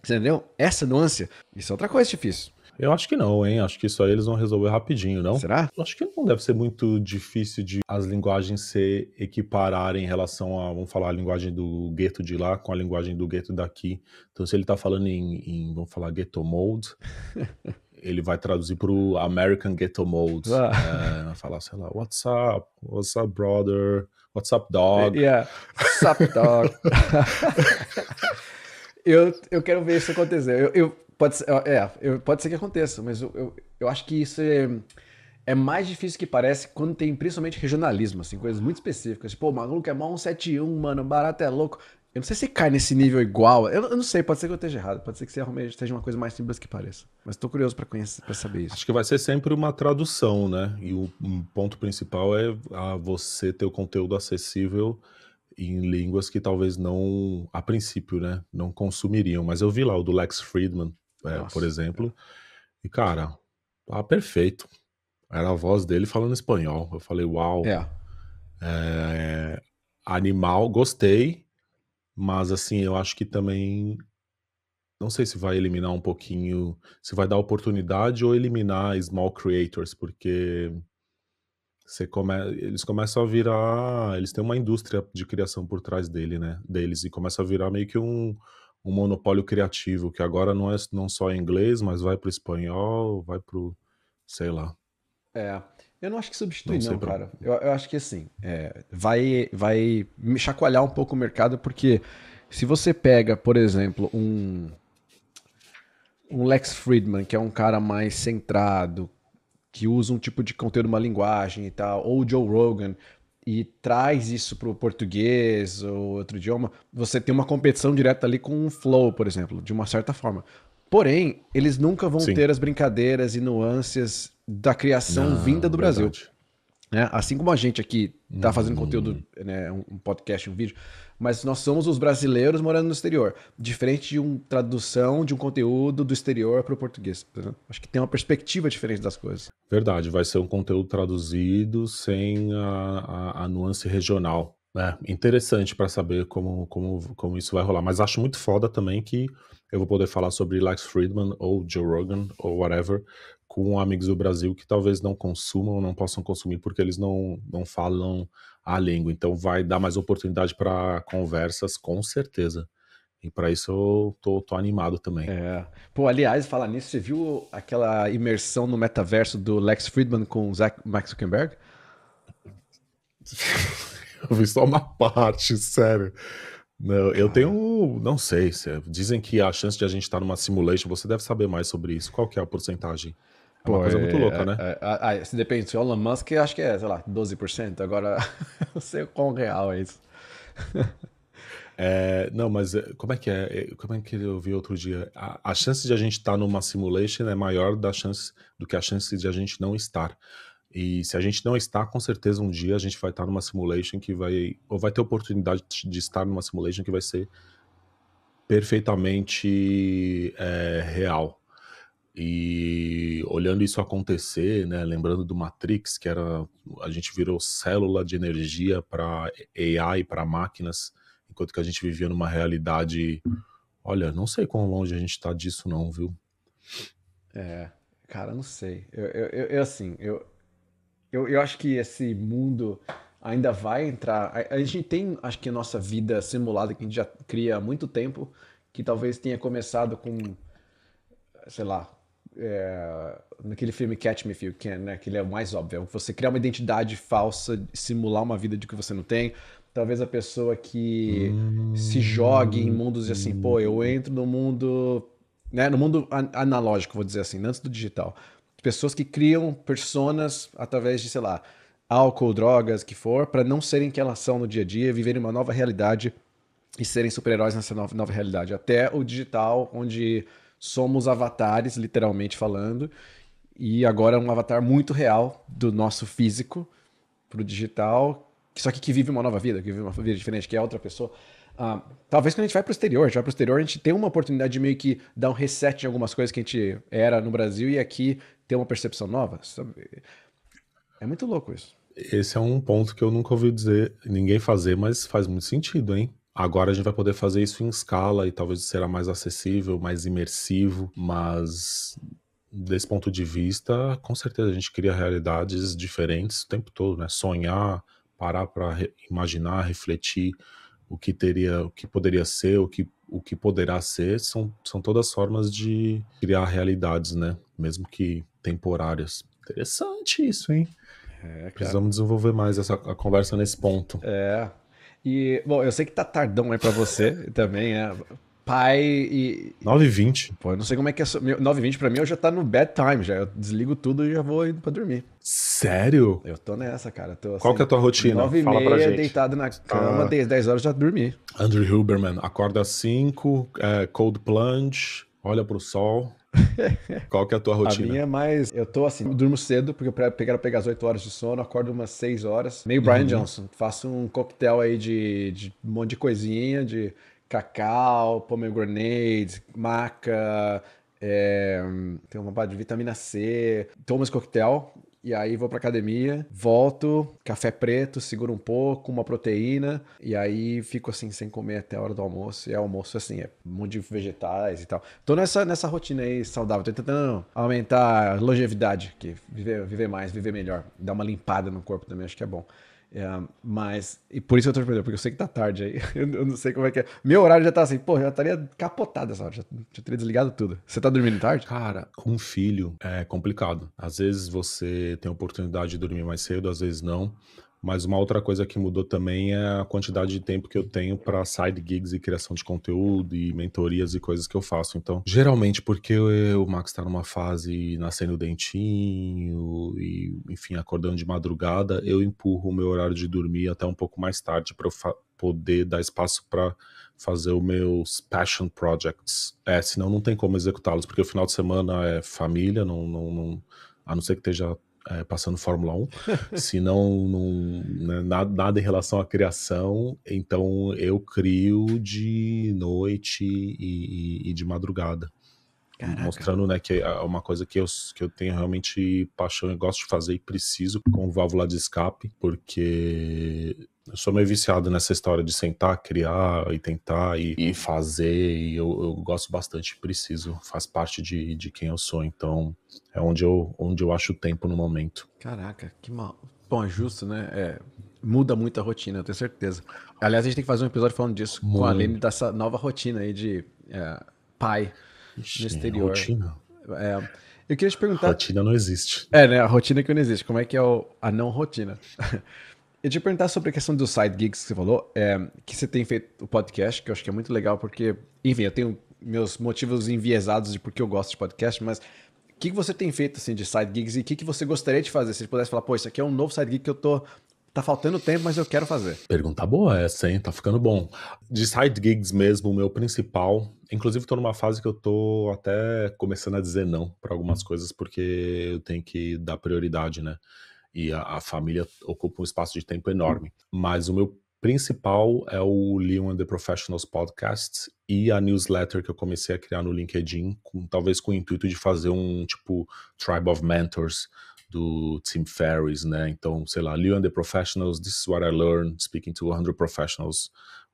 Entendeu? Essa nuance, isso é outra coisa difícil. Eu acho que não, hein? Acho que isso aí eles vão resolver rapidinho, não? Será? Acho que não deve ser muito difícil de as linguagens se equipararem em relação a, vamos falar, a linguagem do gueto de lá com a linguagem do gueto daqui. Então, se ele tá falando em, em vamos falar, ghetto mode, ele vai traduzir pro American Ghetto Mode. Ah. É, vai falar, sei lá, what's up? What's up, brother? What's up, dog? Yeah, what's up, dog? eu, eu quero ver isso acontecer. Eu, eu pode, ser, é, eu, pode ser que aconteça, mas eu, eu, eu acho que isso é, é mais difícil que parece quando tem principalmente regionalismo, assim, coisas muito específicas. Tipo, o maluco é mal 171, mano, barato é louco. Eu não sei se cai nesse nível igual. Eu, eu, não sei, pode ser que eu esteja errado. Pode ser que você esteja uma coisa mais simples que pareça. Mas estou curioso para conhecer, pra saber isso. Acho que vai ser sempre uma tradução, né? E o um ponto principal é ah, você ter o conteúdo acessível em línguas que talvez não, a princípio, né, não consumiriam. Mas eu vi lá o do Lex Friedman, é, por exemplo, e cara, tá perfeito. Era a voz dele falando espanhol. Eu falei, uau. É. é animal, gostei, mas assim, eu acho que também não sei se vai eliminar um pouquinho, se vai dar oportunidade ou eliminar small creators, porque Come... eles começam a virar, eles têm uma indústria de criação por trás dele, né, deles e começa a virar meio que um, um monopólio criativo que agora não é não só em inglês, mas vai para o espanhol, vai para o sei lá. É, eu não acho que substitui não, não pra... cara. Eu, eu, acho que assim é, vai vai chacoalhar um pouco o mercado porque se você pega, por exemplo, um um Lex Friedman, que é um cara mais centrado, que usa um tipo de conteúdo, uma linguagem e tal, ou o Joe Rogan, e traz isso para o português ou outro idioma, você tem uma competição direta ali com o Flow, por exemplo, de uma certa forma. Porém, eles nunca vão Sim. ter as brincadeiras e nuances da criação Não, vinda do verdade. Brasil. Né? Assim como a gente aqui está fazendo uhum. conteúdo, né, um podcast, um vídeo, mas nós somos os brasileiros morando no exterior, diferente de uma tradução de um conteúdo do exterior para o português. Né? Acho que tem uma perspectiva diferente das coisas. Verdade, vai ser um conteúdo traduzido sem a, a, a nuance regional. Né? interessante para saber como, como, como isso vai rolar. Mas acho muito foda também que eu vou poder falar sobre Lex Friedman ou Joe Rogan ou whatever com amigos do Brasil que talvez não consumam, não possam consumir porque eles não, não falam a língua. Então vai dar mais oportunidade para conversas, com certeza. E para isso eu tô, tô, animado também. É. Pô, aliás, falar nisso, você viu aquela imersão no metaverso do Lex Friedman com o Zach, Max Zuckerberg? eu vi só uma parte, sério. Não, eu tenho, não sei, dizem que a chance de a gente estar tá numa simulation, você deve saber mais sobre isso. Qual que é a porcentagem? Pô, é uma coisa muito louca, né? é, né? É, se depende, se o Elon Musk acho que é, sei lá, 12%. Agora, não sei quão real é isso. não, mas como é que é? Como é que eu vi outro dia? A, a chance de a gente estar tá numa simulation é maior da chance, do que a chance de a gente não estar. E se a gente não está, com certeza um dia a gente vai estar tá numa simulation que vai. Ou vai ter oportunidade de estar numa simulation que vai ser perfeitamente é, real. E olhando isso acontecer, né, lembrando do Matrix, que era a gente virou célula de energia para AI, para máquinas, enquanto que a gente vivia numa realidade. Olha, não sei quão longe a gente está disso, não, viu? É, cara, não sei. Eu, eu, eu, assim, eu, eu, eu acho que esse mundo ainda vai entrar. A, a gente tem, acho que, nossa vida simulada que a gente já cria há muito tempo, que talvez tenha começado com, sei lá, é, naquele filme Catch Me If You Can, né? Que ele é o mais óbvio. É você criar uma identidade falsa, simular uma vida de que você não tem. Talvez a pessoa que hum, se jogue em mundos assim, pô, eu entro no mundo, né? No mundo an analógico, vou dizer assim, antes do digital. Pessoas que criam personas através de, sei lá, álcool, drogas, que for, para não serem que elas são no dia a dia, viverem uma nova realidade e serem super-heróis nessa nova, nova realidade. Até o digital, onde somos avatares, literalmente falando, e agora é um avatar muito real do nosso físico para o digital, só que que vive uma nova vida, que vive uma vida diferente, que é outra pessoa. Ah, talvez quando a gente vai para o exterior, a gente vai para o exterior, a gente tem uma oportunidade de meio que dar um reset em algumas coisas que a gente era no Brasil e aqui ter uma percepção nova. Sabe? É, é muito louco isso. Esse é um ponto que eu nunca ouvi dizer ninguém fazer, mas faz muito sentido, hein? Agora a gente vai poder fazer isso em escala e talvez será mais acessível, mais imersivo, mas desse ponto de vista, com certeza a gente cria realidades diferentes o tempo todo, né? Sonhar, parar para re imaginar, refletir o que teria, o que poderia ser, o que, o que poderá ser, são, são todas formas de criar realidades, né? Mesmo que temporárias. Interessante isso, hein? É, Precisamos desenvolver mais essa a conversa nesse ponto. É, e, bom, eu sei que tá tardão aí pra você também, é. Pai e. 9h20. Pô, eu não sei como é que é. 9h20 pra mim eu já tá no bad time, já. Eu desligo tudo e já vou indo pra dormir. Sério? Eu tô nessa, cara. Tô, assim, Qual que é a tua rotina? 9 Fala pra gente. deitado na tá. cama, ah. 10, 10 horas já dormi. Andrew Huberman, acorda às 5, é, cold plunge, olha pro sol, Qual que é a tua rotina? A minha é mais. Eu tô assim, eu durmo cedo, porque eu quero pegar as 8 horas de sono, acordo umas 6 horas. Meio Brian uhum. Johnson. Faço um coquetel aí de, de um monte de coisinha, de cacau, pomegranate, maca. É, tem uma parte de vitamina C, tomo esse coquetel, e aí vou pra academia, volto, café preto, seguro um pouco, uma proteína, e aí fico assim sem comer até a hora do almoço. E é almoço assim, é um monte de vegetais e tal. Tô nessa, nessa rotina aí saudável, tô tentando aumentar a longevidade aqui, viver, viver mais, viver melhor, dar uma limpada no corpo também, acho que é bom. É, mas, e por isso eu tô te perdendo, porque eu sei que tá tarde aí. Eu não sei como é que é. Meu horário já tá assim, pô, já estaria capotado essa hora, já, já teria desligado tudo. Você tá dormindo tarde? Cara, com um filho é complicado. Às vezes você tem a oportunidade de dormir mais cedo, às vezes não. Mas uma outra coisa que mudou também é a quantidade de tempo que eu tenho para side gigs e criação de conteúdo e mentorias e coisas que eu faço. Então, geralmente, porque o Max está numa fase nascendo dentinho e, enfim, acordando de madrugada, eu empurro o meu horário de dormir até um pouco mais tarde para poder dar espaço para fazer os meus passion projects. É, senão não tem como executá-los, porque o final de semana é família, não, não, não a não ser que esteja é, passando Fórmula 1, se não, não né, nada, nada, em relação à criação, então eu crio de noite e, e, e de madrugada. Caraca. Mostrando né, que é uma coisa que eu, que eu tenho realmente paixão e gosto de fazer e preciso com válvula de escape, porque eu sou meio viciado nessa história de sentar, criar e tentar e, e fazer. E eu, eu, gosto bastante, preciso, faz parte de, de quem eu sou. Então é onde eu, onde eu acho o tempo no momento. Caraca, que mal. Bom, é justo, né? É, muda muito a rotina, eu tenho certeza. Aliás, a gente tem que fazer um episódio falando disso muito. com a Aline, dessa nova rotina aí de é, pai. Ixi, no exterior. Rotina. É, eu queria te perguntar. Rotina não existe. É, né? A rotina que não existe. Como é que é o, a não rotina? eu te perguntar sobre a questão dos side gigs que você falou, é, que você tem feito o podcast, que eu acho que é muito legal, porque, enfim, eu tenho meus motivos enviesados de porque eu gosto de podcast, mas o que, que você tem feito assim de side gigs e o que, que você gostaria de fazer? Se você pudesse falar, pô, isso aqui é um novo side gig que eu tô tá faltando tempo, mas eu quero fazer? Pergunta boa essa, hein? Tá ficando bom. De side gigs mesmo, o meu principal. Inclusive, tô numa fase que eu tô até começando a dizer não para algumas coisas, porque eu tenho que dar prioridade, né? E a, a família ocupa um espaço de tempo enorme. Mas o meu principal é o Leon and the Professionals Podcast e a newsletter que eu comecei a criar no LinkedIn, com, talvez com o intuito de fazer um tipo Tribe of Mentors do Tim Ferriss, né? Então, sei lá, Leon the Professionals, This is what I learned speaking to 100 professionals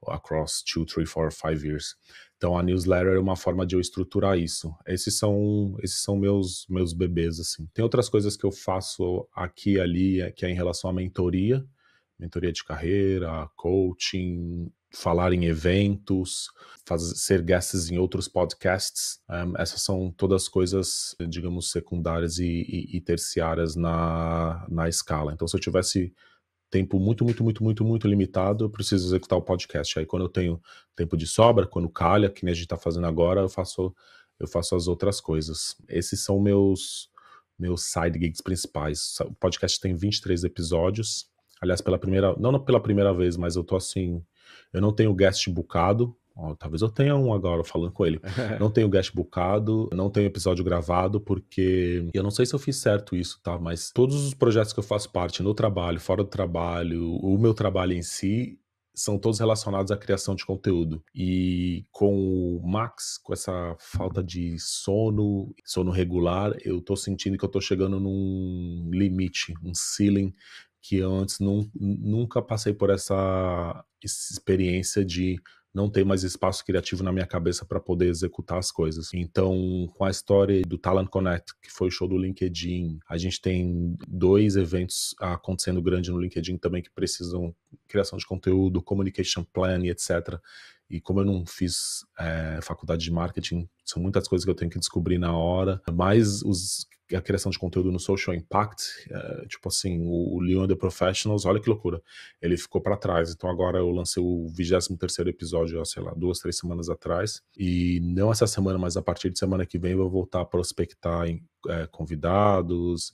across 2, 3, 4, 5 years. Então, a newsletter é uma forma de eu estruturar isso. Esses são esses são meus meus bebês assim. Tem outras coisas que eu faço aqui e ali, eh, que é em relação à mentoria, mentoria de carreira, coaching, falar em eventos, fazer guests em outros podcasts. Um, essas são todas coisas, digamos, secundárias e, e, e terciárias na, na escala. Então, se eu tivesse tempo muito, muito, muito, muito, muito limitado, eu preciso executar o podcast. Aí, quando eu tenho tempo de sobra, quando calha, que nem a gente está fazendo agora, eu faço, eu faço as outras coisas. Esses são meus meus side gigs principais. O podcast tem 23 episódios. Aliás, pela primeira, não pela primeira vez, mas eu tô assim eu não tenho guest bucado. talvez eu tenha um agora falando com ele. não tenho guest bucado, não tenho episódio gravado, porque eu não sei se eu fiz certo isso, tá? Mas todos os projetos que eu faço parte no trabalho, fora do trabalho, o meu trabalho em si, são todos relacionados à criação de conteúdo. E com o Max, com essa falta de sono, sono regular, eu tô sentindo que eu tô chegando num limite, um ceiling que eu antes nunca passei por essa experiência de não ter mais espaço criativo na minha cabeça para poder executar as coisas. Então, com a história do Talent Connect, que foi o show do LinkedIn, a gente tem dois eventos acontecendo grande no LinkedIn também que precisam criação de conteúdo, communication plan e etc. E como eu não fiz é, faculdade de marketing, são muitas coisas que eu tenho que descobrir na hora. Mas os, a criação de conteúdo no social impact, é, tipo assim, o, o Leon The Professionals, olha que loucura, ele ficou para trás. Então agora eu lancei o 23 episódio, sei lá, duas, três semanas atrás. E não essa semana, mas a partir de semana que vem eu vou voltar a prospectar em, é, convidados,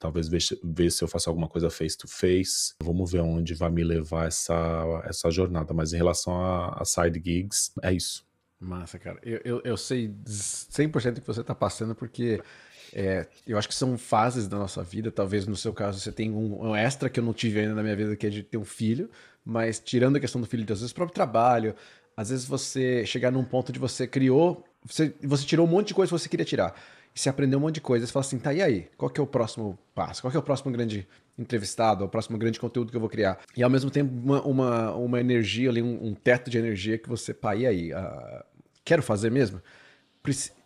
Talvez ver, ver se eu faço alguma coisa face to face. Vamos ver onde vai me levar essa, essa jornada. Mas em relação a, a side gigs, é isso. Massa, cara. Eu, eu, eu sei 100% do que você está passando, porque é, eu acho que são fases da nossa vida. Talvez no seu caso você tenha um, um, extra que eu não tive ainda na minha vida, que é de ter um filho. Mas tirando a questão do filho, então, às vezes o próprio trabalho, às vezes você chegar num ponto de você criou, você, você tirou um monte de coisa que você queria tirar e você aprendeu um monte de coisa. Você fala assim, tá, e aí? Qual que é o próximo passo? Qual que é o próximo grande entrevistado? O próximo grande conteúdo que eu vou criar? E ao mesmo tempo, uma, uma, uma energia ali, um, um teto de energia que você, pá, e aí? Uh, quero fazer mesmo?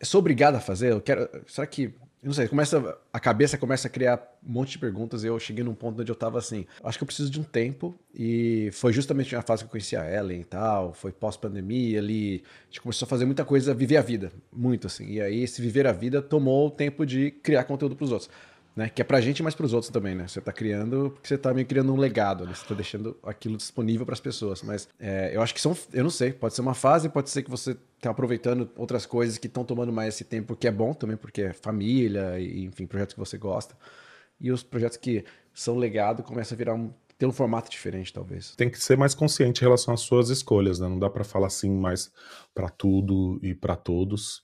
sou obrigado a fazer? Eu quero... Será que não sei, começa, a cabeça começa a criar um monte de perguntas e eu cheguei num ponto onde eu tava assim, acho que eu preciso de um tempo e foi justamente na fase que eu conheci a Ellen e tal, foi pós-pandemia ali, a gente começou a fazer muita coisa, viver a vida, muito assim, e aí esse viver a vida tomou o tempo de criar conteúdo para os outros. Né? Que é pra gente, mas pros outros também, né? Você tá criando, porque você tá meio criando um legado, né? Você tá deixando aquilo disponível para as pessoas. Mas é, eu acho que são, eu não sei, pode ser uma fase, pode ser que você tá aproveitando outras coisas que estão tomando mais esse tempo, que é bom também, porque é família, e, enfim, projetos que você gosta. E os projetos que são legado começam a virar um ter um formato diferente, talvez. Tem que ser mais consciente em relação às suas escolhas, né? Não dá para falar assim mais para tudo e para todos.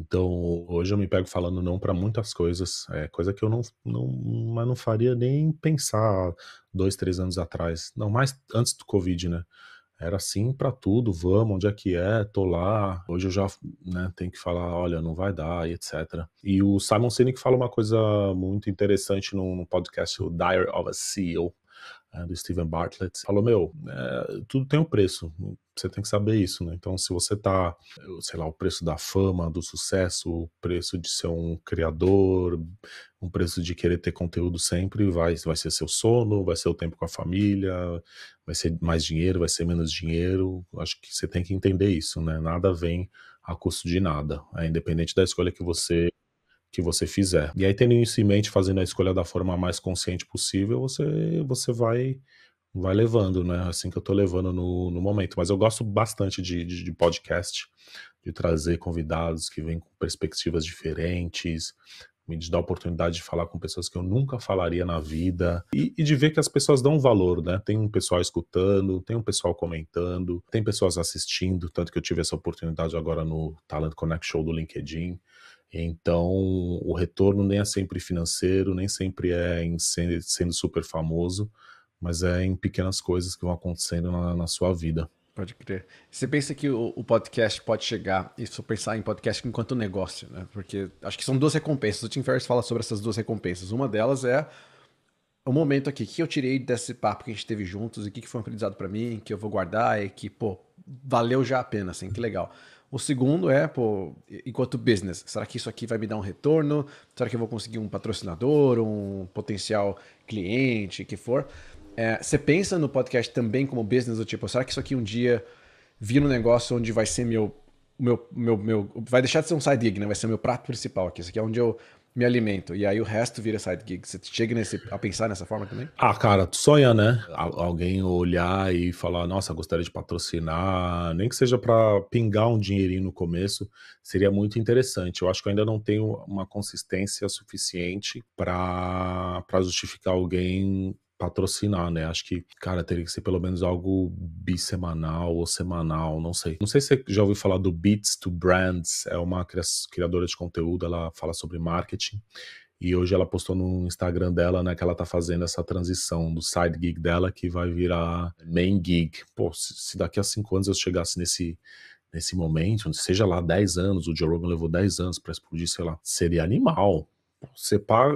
Então, hoje eu me pego falando não para muitas coisas, é, coisa que eu não, não, mas não faria nem pensar dois, três anos atrás, não mais antes do Covid, né? Era assim para tudo, vamos, onde é que é, tô lá. Hoje eu já né, tenho que falar, olha, não vai dar, e etc. E o Simon Sinek fala uma coisa muito interessante no, podcast, o Dire of a CEO, eh, do Steven Bartlett, falou: Meu, é, tudo tem um preço, você tem que saber isso, né? Então, se você tá, sei lá, o preço da fama, do sucesso, o preço de ser um criador, um preço de querer ter conteúdo sempre, vai, vai ser seu sono, vai ser o tempo com a família, vai ser mais dinheiro, vai ser menos dinheiro. Acho que você tem que entender isso, né? Nada vem a custo de nada, é independente da escolha que você que você fizer. E aí, tendo isso em mente, fazendo a escolha da forma mais consciente possível, você, você vai vai levando, né? Assim que eu tô levando no, no momento. Mas eu gosto bastante de, de, de podcast, de trazer convidados que vêm com perspectivas diferentes, me dá a oportunidade de falar com pessoas que eu nunca falaria na vida e, e, de ver que as pessoas dão valor, né? Tem um pessoal escutando, tem um pessoal comentando, tem pessoas assistindo, tanto que eu tive essa oportunidade agora no Talent Connect Show do LinkedIn. Então, o retorno nem é sempre financeiro, nem sempre é em sendo, sendo super famoso, mas é em pequenas coisas que vão acontecendo na, na sua vida. Pode crer. Você pensa que o, o podcast pode chegar, e só pensar em podcast enquanto negócio, né? Porque acho que são duas recompensas. O Tim Ferriss fala sobre essas duas recompensas. Uma delas é o momento aqui que eu tirei desse papo que a gente teve juntos e que foi um aprendizado para mim, que eu vou guardar e que, pô, valeu já a pena, assim, que legal. O segundo é, pô, enquanto business, será que isso aqui vai me dar um retorno? Será que eu vou conseguir um patrocinador, um potencial cliente, que for? É, você pensa no podcast também como business do tipo, será que isso aqui um dia vira um negócio onde vai ser meu, meu, meu, meu vai deixar de ser um side gig, né? Vai ser meu prato principal aqui. Isso aqui é onde eu me alimento. E aí o resto vira side gig. Você chega nesse, a pensar nessa forma também? Ah, cara, tu sonha, né? Alguém olhar e falar, nossa, gostaria de patrocinar, nem que seja para pingar um dinheirinho no começo, seria muito interessante. Eu acho que eu ainda não tenho uma consistência suficiente para justificar alguém patrocinar, né? Acho que, cara, teria que ser pelo menos algo bissemanal ou semanal, não sei. Não sei se você já ouviu falar do Beats to Brands, é uma criadora de conteúdo, ela fala sobre marketing. E hoje ela postou no Instagram dela, né, que ela tá fazendo essa transição do side gig dela, que vai virar main gig. Pô, se daqui a cinco anos eu chegasse nesse, nesse momento, seja lá 10 anos, o Joe Rogan levou 10 anos para explodir, sei lá, seria animal. Você paga,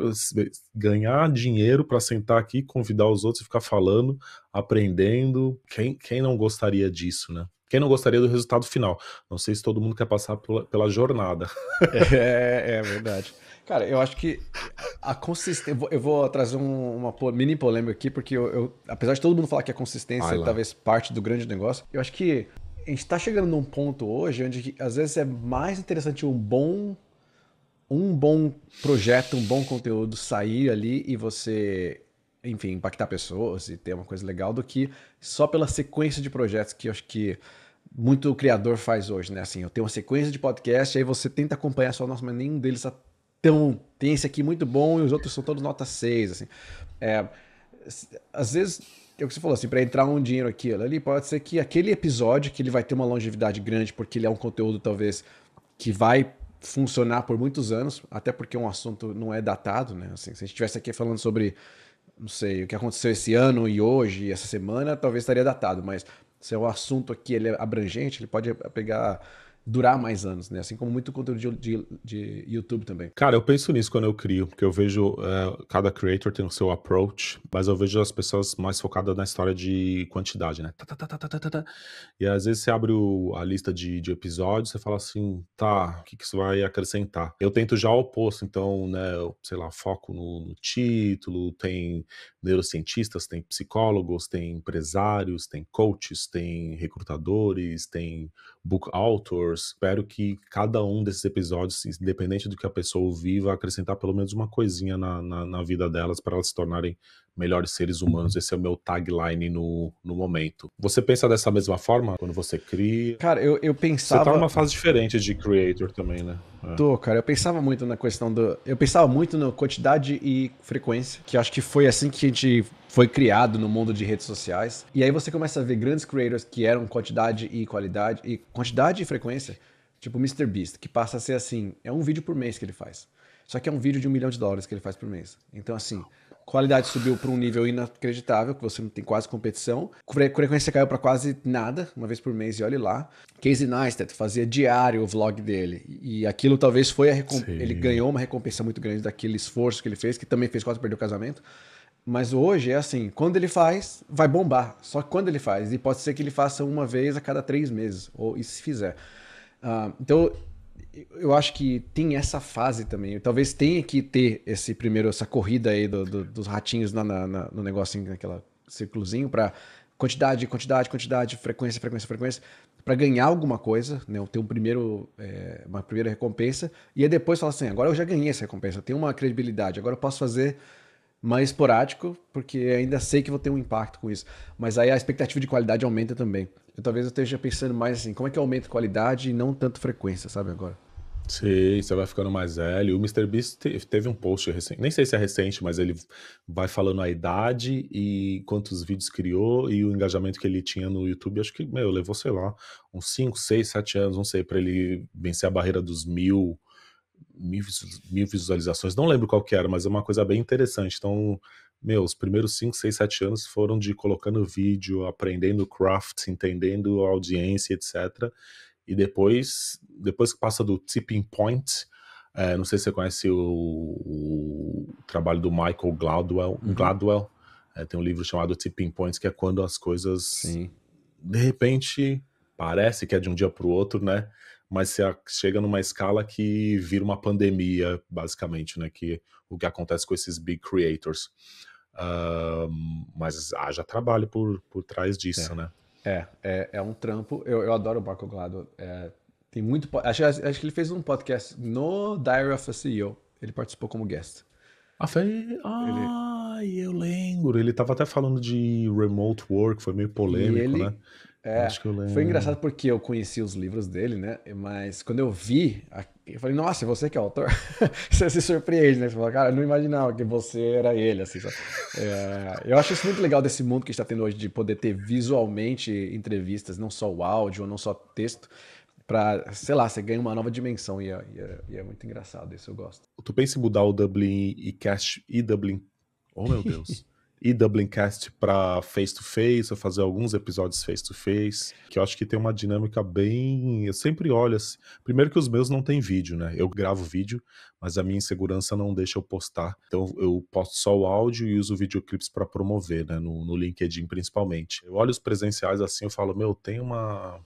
ganhar dinheiro para sentar aqui, convidar os outros e ficar falando, aprendendo. Quem, quem não gostaria disso, né? Quem não gostaria do resultado final? Não sei se todo mundo quer passar pela, pela jornada. É, é verdade. Cara, eu acho que a consistência. Eu vou trazer um, uma mini polêmica aqui, porque eu, eu, apesar de todo mundo falar que a consistência é talvez parte do grande negócio, eu acho que a gente está chegando num ponto hoje onde às vezes é mais interessante um bom um bom projeto, um bom conteúdo sair ali e você, enfim, impactar pessoas e ter uma coisa legal do que só pela sequência de projetos que eu acho que muito criador faz hoje, né? Assim, eu tenho uma sequência de podcast, aí você tenta acompanhar só, nossa, mas nenhum deles tá tão. Tem esse aqui muito bom e os outros são todos nota 6, assim. É, às vezes é o que você falou, assim, para entrar um dinheiro aqui ali, pode ser que aquele episódio que ele vai ter uma longevidade grande, porque ele é um conteúdo talvez que vai funcionar por muitos anos, até porque um assunto não é datado, né? Assim, se a gente estivesse aqui falando sobre, não sei, o que aconteceu esse ano e hoje, essa semana, talvez estaria datado, mas se é um assunto aqui ele é abrangente, ele pode pegar durar mais anos, né? Assim como muito conteúdo de, de, de YouTube também. Cara, eu penso nisso quando eu crio, porque eu vejo é, cada creator tem o seu approach, mas eu vejo as pessoas mais focadas na história de quantidade, né? Tá tá tá, tá, tá, tá, e às vezes você abre o, a lista de, de episódios, você fala assim, tá, o que, que isso vai acrescentar? Eu tento já o oposto, então, né, eu, sei lá, foco no, no título, tem neurocientistas, tem psicólogos, tem empresários, tem coaches, tem recrutadores, tem book authors. Espero que cada um desses episódios, independente do que a pessoa ouviva, acrescentar pelo menos uma coisinha na, na, na vida delas para elas se tornarem melhores seres humanos. Esse é o meu tagline no, no momento. Você pensa dessa mesma forma quando você cria? Cara, eu, eu pensava. Você tá numa fase diferente de creator também, né? É. Tô, cara. Eu pensava muito na questão do. Eu pensava muito na quantidade e frequência, que acho que foi assim que a gente foi criado no mundo de redes sociais. E aí você começa a ver grandes creators que eram quantidade e qualidade, e quantidade e frequência. Tipo o Mr. Beast, que passa a ser assim, é um vídeo por mês que ele faz. Só que é um vídeo de um milhão de dólares que ele faz por mês. Então, assim, qualidade subiu para um nível inacreditável, que você não tem quase competição. Frequência caiu para quase nada, uma vez por mês e olhe lá. Casey Neistat fazia diário o vlog dele. E aquilo talvez foi a recompensa. Ele ganhou uma recompensa muito grande daquele esforço que ele fez, que também fez quase perder o casamento. Mas hoje é assim, quando ele faz, vai bombar. Só que quando ele faz. E pode ser que ele faça uma vez a cada três meses, ou e se fizer. Uh, então, eu acho que tem essa fase também. Talvez tenha que ter esse primeiro, essa corrida aí do, do, dos ratinhos na, na, na, no negocinho, naquela círculozinho, para quantidade, quantidade, quantidade, frequência, frequência, frequência, para ganhar alguma coisa, né? Ter um primeiro, é, uma primeira recompensa, e aí depois falar assim: agora eu já ganhei essa recompensa, tenho uma credibilidade, agora eu posso fazer mais esporádico, porque ainda sei que vou ter um impacto com isso. Mas aí a expectativa de qualidade aumenta também. Eu talvez eu esteja pensando mais assim, como é que aumenta qualidade e não tanto frequência, sabe agora? Sim, você vai ficando mais velho. O Mr. Beast teve um post recente, nem sei se é recente, mas ele vai falando a idade e quantos vídeos criou e o engajamento que ele tinha no YouTube. Acho que, meu, levou, sei lá, uns 5, 6, 7 anos, não sei, para ele vencer a barreira dos mil mil, visualizações, não lembro qual que era, mas é uma coisa bem interessante. Então, meu, os primeiros 5, 6, 7 anos foram de colocando vídeo, aprendendo craft, entendendo audiência, etc. E depois, depois que passa do tipping point, é, não sei se você conhece o, o trabalho do Michael Gladwell. Uhum. Gladwell é, tem um livro chamado Tipping Points, que é quando as coisas, Sim. de repente, parece que é de um dia para o outro, né? mas você chega numa escala que vira uma pandemia, basicamente, né? Que o que acontece com esses big creators. Uh, mas haja trabalho por, por trás é, disso, é. né? É, é, é um trampo. Eu, eu adoro o Marco Glado. É, tem muito. Acho, acho que ele fez um podcast no Diary of a CEO. Ele participou como guest. Ah, foi... ah ele... eu lembro. Ele estava até falando de remote work, foi meio polêmico, ele... né? É, foi engraçado porque eu conheci os livros dele, né? Mas quando eu vi, eu falei, nossa, é você que é autor? você se surpreende, né? Você fala, cara, eu não imaginava que você era ele, assim. É, eu acho isso muito legal desse mundo que está tendo hoje de poder ter visualmente entrevistas, não só o áudio, ou não só texto, para, sei lá, você ganha uma nova dimensão e é, e é, e é muito engraçado, isso eu gosto. Tu pensa em mudar o Dublin e Cash e Dublin? Oh, meu Deus. e Dublincast para face to face, ou fazer alguns episódios face to face, que eu acho que tem uma dinâmica bem. Eu sempre olho assim. Primeiro que os meus não tem vídeo, né? Eu gravo vídeo, mas a minha insegurança não deixa eu postar. Então eu posto só o áudio e uso videoclips para promover, né? No, no LinkedIn principalmente. Eu olho os presenciais assim, eu falo, meu, tem uma.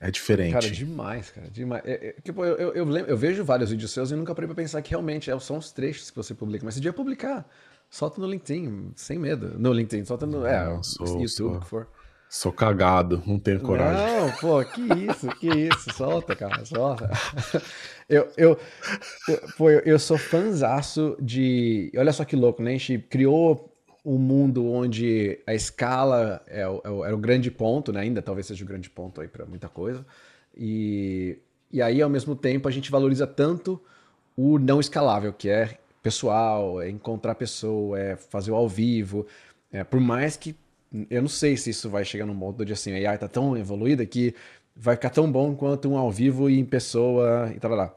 É diferente. Cara, demais, cara, demais. É, é, tipo, eu, eu, eu, lembro, eu, vejo vários vídeos seus e nunca parei pra pensar que realmente é, são os trechos que você publica. Mas esse dia publicar Solta no LinkedIn, sem medo. No LinkedIn, solta no é, não, sou, YouTube, o que for. Sou cagado, não tenho coragem. Não, pô, que isso, que isso. Solta, cara, solta. Eu, eu, eu, pô, eu sou fanzaço de. Olha só que louco, né? A gente criou um mundo onde a escala é o, é o, é o grande ponto, né? Ainda talvez seja o grande ponto aí para muita coisa. E, e aí, ao mesmo tempo, a gente valoriza tanto o não escalável, que é pessoal, é encontrar pessoa, é fazer o ao vivo. É, por mais que eu não sei se isso vai chegar num modo de assim, a AI tá tão evoluída que vai ficar tão bom quanto um ao vivo e em pessoa e tal lá.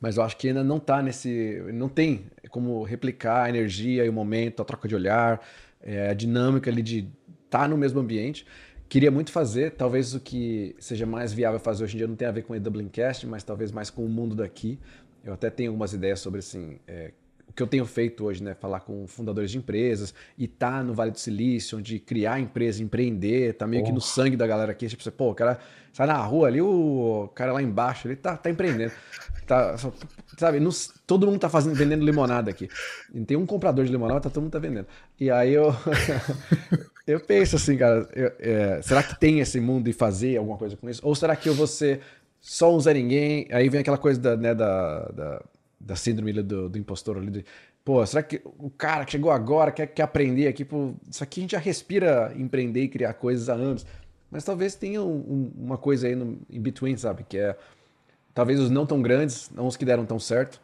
Mas eu acho que ainda não tá nesse, não tem como replicar a energia e o momento, a troca de olhar, é, a dinâmica ali de estar tá no mesmo ambiente. Queria muito fazer, talvez o que seja mais viável fazer hoje em dia não tenha a ver com o cast, mas talvez mais com o mundo daqui. Eu até tenho algumas ideias sobre assim, é, que eu tenho feito hoje, né? Falar com fundadores de empresas e tá no Vale do Silício, onde criar empresa, empreender, tá meio oh. que no sangue da galera aqui. Tipo, pô, o cara sai na rua ali, o cara lá embaixo, ele tá, tá empreendendo. Tá, sabe, todo mundo tá fazendo, vendendo limonada aqui. Tem um comprador de limonada, tá, todo mundo tá vendendo. E aí eu, eu penso assim, cara, eu, é, será que tem esse mundo e fazer alguma coisa com isso? Ou será que eu vou ser só um Zé Ninguém? Aí vem aquela coisa da, né, da, da da síndrome do, do impostor ali. pô, será que o cara que chegou agora quer, quer aprender aqui? Pô, isso aqui a gente já respira empreender e criar coisas há anos. Mas talvez tenha um, um, uma coisa aí no in between, sabe? Que é talvez os não tão grandes, não os que deram tão certo,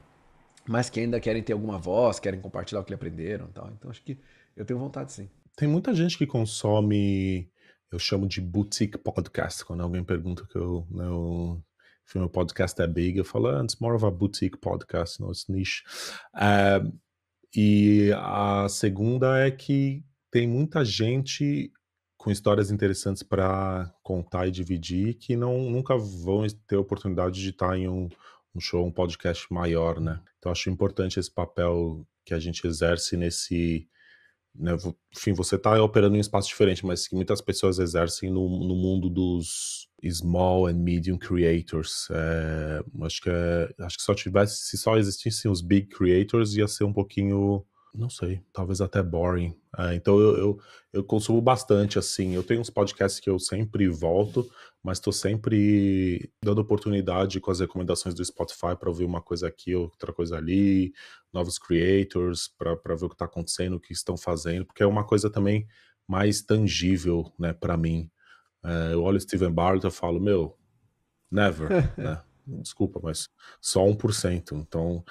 mas que ainda querem ter alguma voz, querem compartilhar o que aprenderam e tal. Então acho que eu tenho vontade sim. Tem muita gente que consome, eu chamo de boutique podcast, quando alguém pergunta que eu, né, eu o meu podcast é big. Eu falo, ah, it's more of a boutique podcast, não, it's niche. Uh, e a segunda é que tem muita gente com histórias interessantes para contar e dividir que não nunca vão ter oportunidade de estar em um, um show, um podcast maior, né? Então acho importante esse papel que a gente exerce nesse né, enfim, você está operando em um espaço diferente, mas que muitas pessoas exercem no, no mundo dos small and medium creators. É, acho que é, acho que só tivesse, se só existissem os big creators, ia ser um pouquinho, não sei, talvez até boring. É, então eu, eu, eu, consumo bastante assim. Eu tenho uns podcasts que eu sempre volto, mas estou sempre dando oportunidade com as recomendações do Spotify para ouvir uma coisa aqui, outra coisa ali, novos creators para ver o que está acontecendo, o que estão fazendo, porque é uma coisa também mais tangível, né, para mim. É, eu olho o Steven Bartlett e falo, meu, never, né? Desculpa, mas só 1%. Então,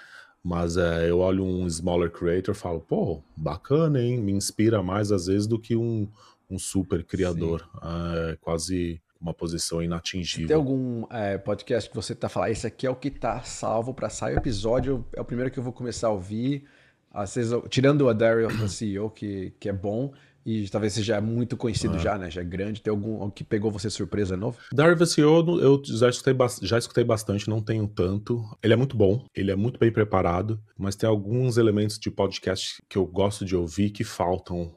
mas é, eu olho um smaller creator e falo, pô, bacana, hein? Me inspira mais às vezes do que um, um super criador. Ah, é, quase uma posição inatingível. Tem algum é, podcast que você tá falando, esse aqui é o que tá salvo para sair o episódio, é o primeiro que eu vou começar a ouvir. Às vezes, eu, tirando o Daryl, CEO, assim, que, que é bom, e talvez seja muito conhecido ah. já, né? Já é grande. Tem algum que pegou você surpresa novo? Darvis, CEO eu já escutei, já escutei bastante, não tenho tanto. Ele é muito bom, ele é muito bem preparado, mas tem alguns elementos de podcast que eu gosto de ouvir que faltam uh,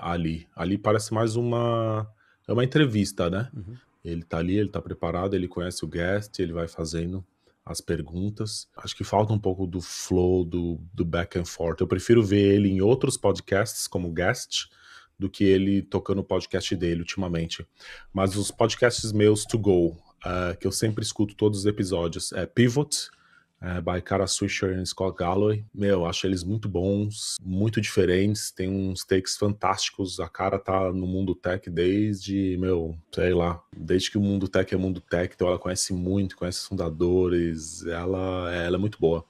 ali. Ali parece mais uma, é uma entrevista, né? Uhum. Ele tá ali, ele tá preparado, ele conhece o guest, ele vai fazendo as perguntas. Acho que falta um pouco do flow, do, do back and forth. Eu prefiro ver ele em outros podcasts como guest, do que ele tocando o podcast dele ultimamente. Mas os podcasts meus to go, uh, que eu sempre escuto todos os episódios, é Pivot, uh, by Cara Swisher e Scott Galloway. Meu, acho eles muito bons, muito diferentes, tem uns takes fantásticos. A cara tá no mundo tech desde, meu, sei lá, desde que o mundo tech é mundo tech, então ela conhece muito, conhece os fundadores, ela, é, ela é muito boa.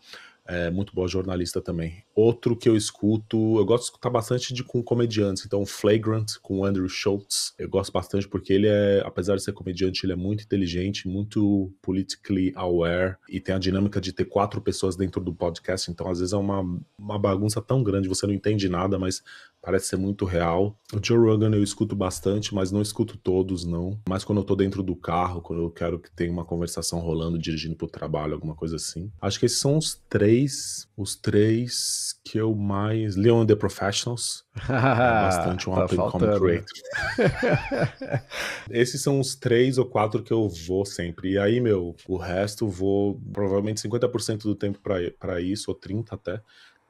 É muito boa jornalista também. Outro que eu escuto, eu gosto de escutar bastante de com comediantes, então Flagrant com Andrew Schultz, eu gosto bastante porque ele é, apesar de ser comediante, ele é muito inteligente, muito politically aware e tem a dinâmica de ter quatro pessoas dentro do podcast, então às vezes é uma, uma bagunça tão grande, você não entende nada, mas parece ser muito real. O Joe Rogan eu escuto bastante, mas não escuto todos não, mas quando eu tô dentro do carro, quando eu quero que tenha uma conversação rolando, dirigindo pro trabalho, alguma coisa assim. Acho que esses são os três, os três que eu mais. Leon the Professionals. é bastante um tá up and creator. Esses são os três ou quatro que eu vou sempre. E aí, meu, o resto vou provavelmente 50% do tempo para isso, ou 30% até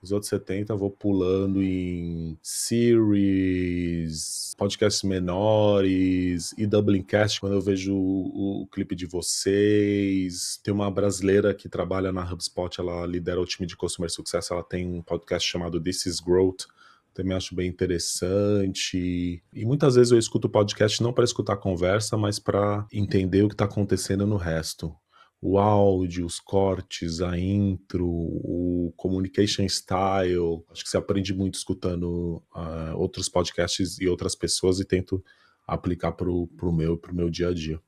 os outros 70 eu vou pulando em series, podcasts menores e Dublincast, quando eu vejo o, o, clipe de vocês. Tem uma brasileira que trabalha na HubSpot, ela lidera o time de Customer Success, ela tem um podcast chamado This is Growth, também acho bem interessante. E muitas vezes eu escuto podcast não para escutar a conversa, mas para entender o que está acontecendo no resto o áudio, os cortes, a intro, o communication style. Acho que você aprende muito escutando uh, outros podcasts e outras pessoas e tento aplicar pro, pro meu pro meu dia a dia.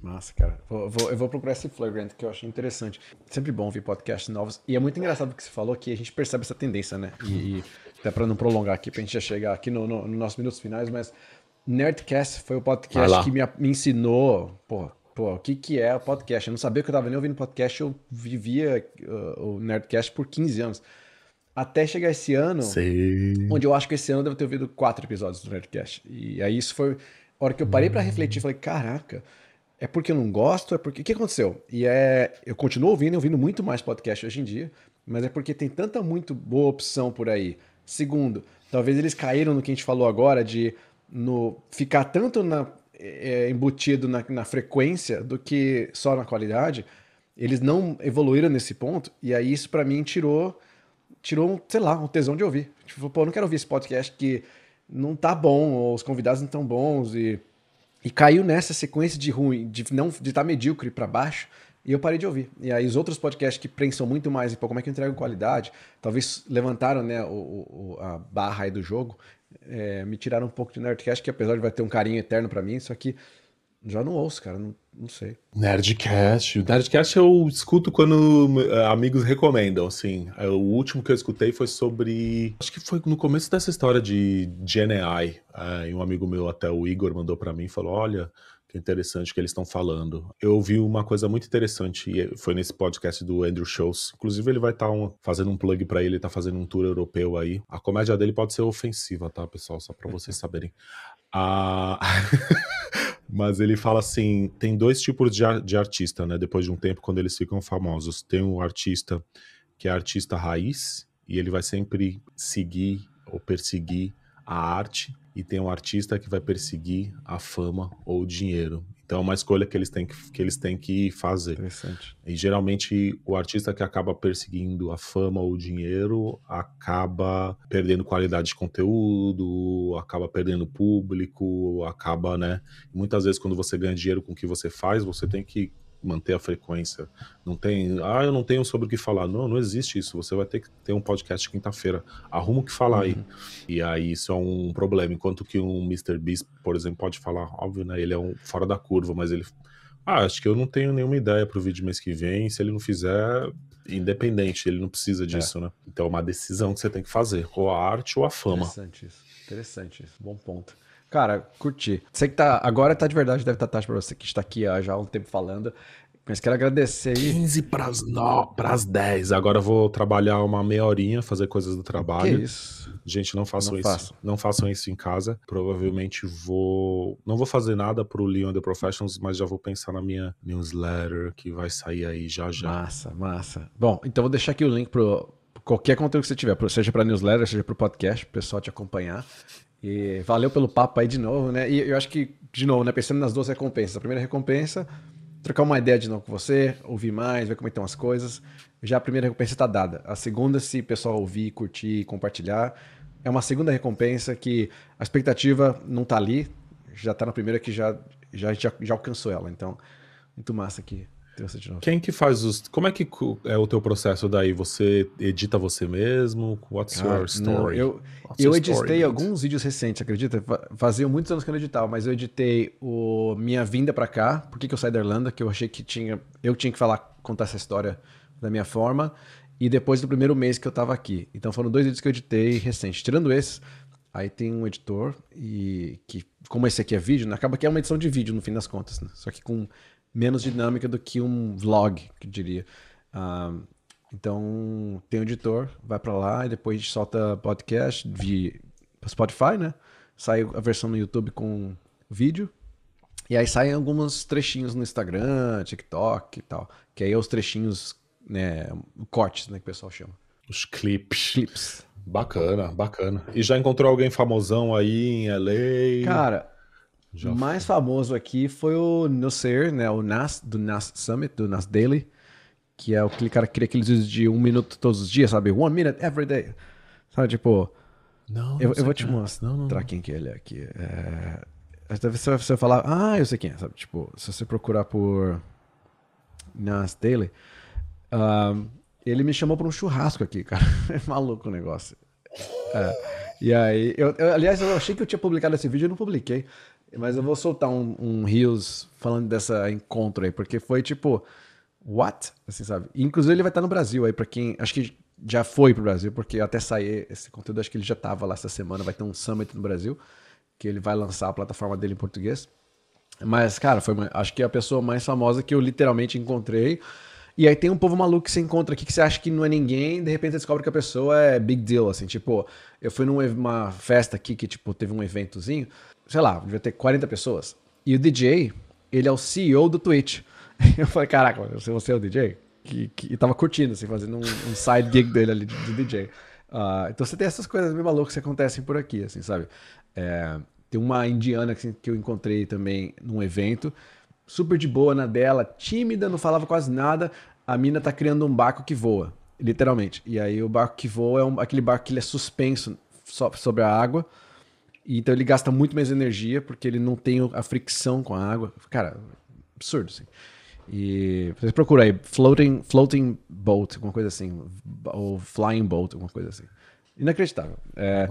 Massa, cara. Vou, vou, eu vou procurar esse flagrant que eu achei interessante. Sempre bom ouvir podcasts novos. E é muito engraçado o que você falou, que a gente percebe essa tendência, né? E, e até para não prolongar aqui, para a gente já chegar aqui nos no, no nossos minutos finais, mas Nerdcast foi o podcast que me, me ensinou, pô, pô, o que, que é o podcast? Eu não sabia que eu estava nem ouvindo podcast, eu vivia uh, o Nerdcast por 15 anos. Até chegar esse ano, Sim. onde eu acho que esse ano eu devo ter ouvido quatro episódios do Nerdcast. E aí isso foi. A hora que eu parei para hum. refletir, falei, caraca, é porque eu não gosto? É porque. O que aconteceu? E é. Eu continuo ouvindo, ouvindo muito mais podcast hoje em dia, mas é porque tem tanta muito boa opção por aí. Segundo, talvez eles caíram no que a gente falou agora de no ficar tanto na é, é, embutido na, na frequência do que só na qualidade. Eles não evoluíram nesse ponto, e aí isso para mim tirou, tirou, sei lá, um tesão de ouvir. Tipo, pô, eu não quero ouvir esse podcast que não tá bom, ou os convidados não tão bons, e, e caiu nessa sequência de ruim, de não de tá medíocre para baixo, e eu parei de ouvir. E aí os outros podcasts que prensam muito mais, e pô, como é que eu entrego qualidade, talvez levantaram né, o, o a barra aí do jogo, é, me tiraram um pouco de Nerdcast, que apesar de vai ter um carinho eterno para mim, só que já não ouço, cara, não, não sei. Nerdcast. O Nerdcast eu escuto quando é, amigos recomendam, assim. É, o último que eu escutei foi sobre. Acho que foi no começo dessa história de GNI. ai é, um amigo meu, até o Igor, mandou para mim e falou: olha interessante que eles estão falando. Eu ouvi uma coisa muito interessante, e é, foi nesse podcast do Andrew Schultz. Inclusive, ele vai estar tá um, fazendo um plug para ele, tá fazendo um tour europeu aí. A comédia dele pode ser ofensiva, tá, pessoal? Só para vocês saberem. Ah... Mas ele fala assim: tem dois tipos de, de artista, né? Depois de um tempo, quando eles ficam famosos. Tem o um artista que é artista raiz, e ele vai sempre seguir ou perseguir a arte e tem um artista que vai perseguir a fama ou o dinheiro. Então é uma escolha que eles têm que, que, eles têm que fazer. Interessante. E geralmente o artista que acaba perseguindo a fama ou o dinheiro acaba perdendo qualidade de conteúdo, acaba perdendo público, acaba, né? Muitas vezes quando você ganha dinheiro com o que você faz, você tem que manter a frequência. Não tem, ah, eu não tenho sobre o que falar. Não, não existe isso. Você vai ter que ter um podcast quinta-feira. Arruma o que falar uhum. aí. E aí isso é um problema. Enquanto que um Mr. Beast, por exemplo, pode falar, óbvio, né? Ele é um fora da curva, mas ele. Ah, acho que eu não tenho nenhuma ideia pro vídeo mês que vem. Se ele não fizer, independente, ele não precisa disso, é. né? Então é uma decisão que você tem que fazer, ou a arte ou a fama. Interessante isso, interessante isso, bom ponto. Cara, curti. Sei que tá. Agora tá de verdade, deve estar tá tarde pra você que está aqui ó, já há um tempo falando. Mas quero agradecer aí. 15 pras, não, pras 10. Agora eu vou trabalhar uma meia horinha, fazer coisas do trabalho. Que isso? Gente, não façam não isso. Faço. Não façam isso em casa. Provavelmente vou. Não vou fazer nada pro Leon The Professionals, mas já vou pensar na minha newsletter que vai sair aí já já. Massa, massa. Bom, então vou deixar aqui o link pro. Qualquer conteúdo que você tiver, seja para newsletter, seja para o podcast, pro pessoal te acompanhar. E valeu pelo papo aí de novo, né? E eu acho que, de novo, né? Pensando nas duas recompensas. A primeira recompensa, trocar uma ideia de novo com você, ouvir mais, ver como é estão as coisas. Já a primeira recompensa está dada. A segunda, se o pessoal ouvir, curtir, compartilhar, é uma segunda recompensa que a expectativa não está ali, já está na primeira que já, já, já, já alcançou ela. Então, muito massa aqui. Quem que faz os. Como é que é o teu processo daí? Você edita você mesmo? What's ah, your story? Não, eu, eu editei story, alguns vídeos recentes, acredita? Fazia muitos anos que eu não editava, mas eu editei o Minha Vinda para cá, Por que, que eu saí da Irlanda, que eu achei que tinha. Eu tinha que falar, contar essa história da minha forma. E depois do primeiro mês que eu tava aqui. Então foram dois vídeos que eu editei recentes. Tirando esse, Aí tem um editor e que, como esse aqui é vídeo, né, acaba que é uma edição de vídeo no fim das contas, né? só que com menos dinâmica do que um vlog, que eu diria. Ah, então, tem o um editor, vai para lá e depois a gente solta podcast via Spotify, né? Sai a versão no YouTube com vídeo. E aí saem alguns trechinhos no Instagram, TikTok e tal. Que aí é os trechinhos, né? Cortes, né? Que o pessoal chama. Os clips. Clips. Bacana, bacana. E já encontrou alguém famosão aí em LA? Cara, já mais foi. famoso aqui foi o Nasser, né? O Nas, do Nas Summit, do Nas Daily, que é o que cara cria aqueles vídeos de um minuto todos os dias, sabe? One minute every day. Sabe, tipo. Não, não eu, eu vou te é mostrar não, não, quem que ele é aqui. É, deve ser você falar, ah, eu sei quem é, sabe? Tipo, se você procurar por Nas Daily, ele me chamou para um churrasco aqui, cara. É maluco o negócio. É, e aí, eu, eu, aliás, eu achei que eu tinha publicado esse vídeo e não publiquei. Mas eu vou soltar um, um Rios falando dessa encontro aí, porque foi tipo, what? Assim, sabe? Inclusive ele vai estar tá no Brasil aí, pra quem. Acho que já foi pro Brasil, porque até sair esse conteúdo, acho que ele já tava lá essa semana, vai ter um summit no Brasil, que ele vai lançar a plataforma dele em português. Mas, cara, foi uma, acho que é a pessoa mais famosa que eu literalmente encontrei. E aí tem um povo maluco que você encontra aqui que você acha que não é ninguém, de repente você descobre que a pessoa é big deal, assim, tipo, eu fui numa festa aqui que, tipo, teve um eventozinho, sei lá, devia ter 40 pessoas. E o DJ, ele é o CEO do Twitch. Eu falei, caraca, você é o DJ? Que, que, e tava curtindo, assim, fazendo um, um side gig dele ali de, de DJ. Uh, ah, então você tem essas coisas meio malucas que acontecem por aqui, assim, sabe? É, tem uma indiana que, assim, que eu encontrei também num evento, super de boa na dela, tímida, não falava quase nada. A mina tá criando um barco que voa, literalmente. E aí o barco que voa é um, aquele barco que ele é suspenso so, sobre a água. Então ele gasta muito mais energia porque ele não tem a fricção com a água. Cara, absurdo, assim. E vocês procuram aí, floating, floating boat, alguma coisa assim. Ou flying boat, alguma coisa assim. Inacreditável. É,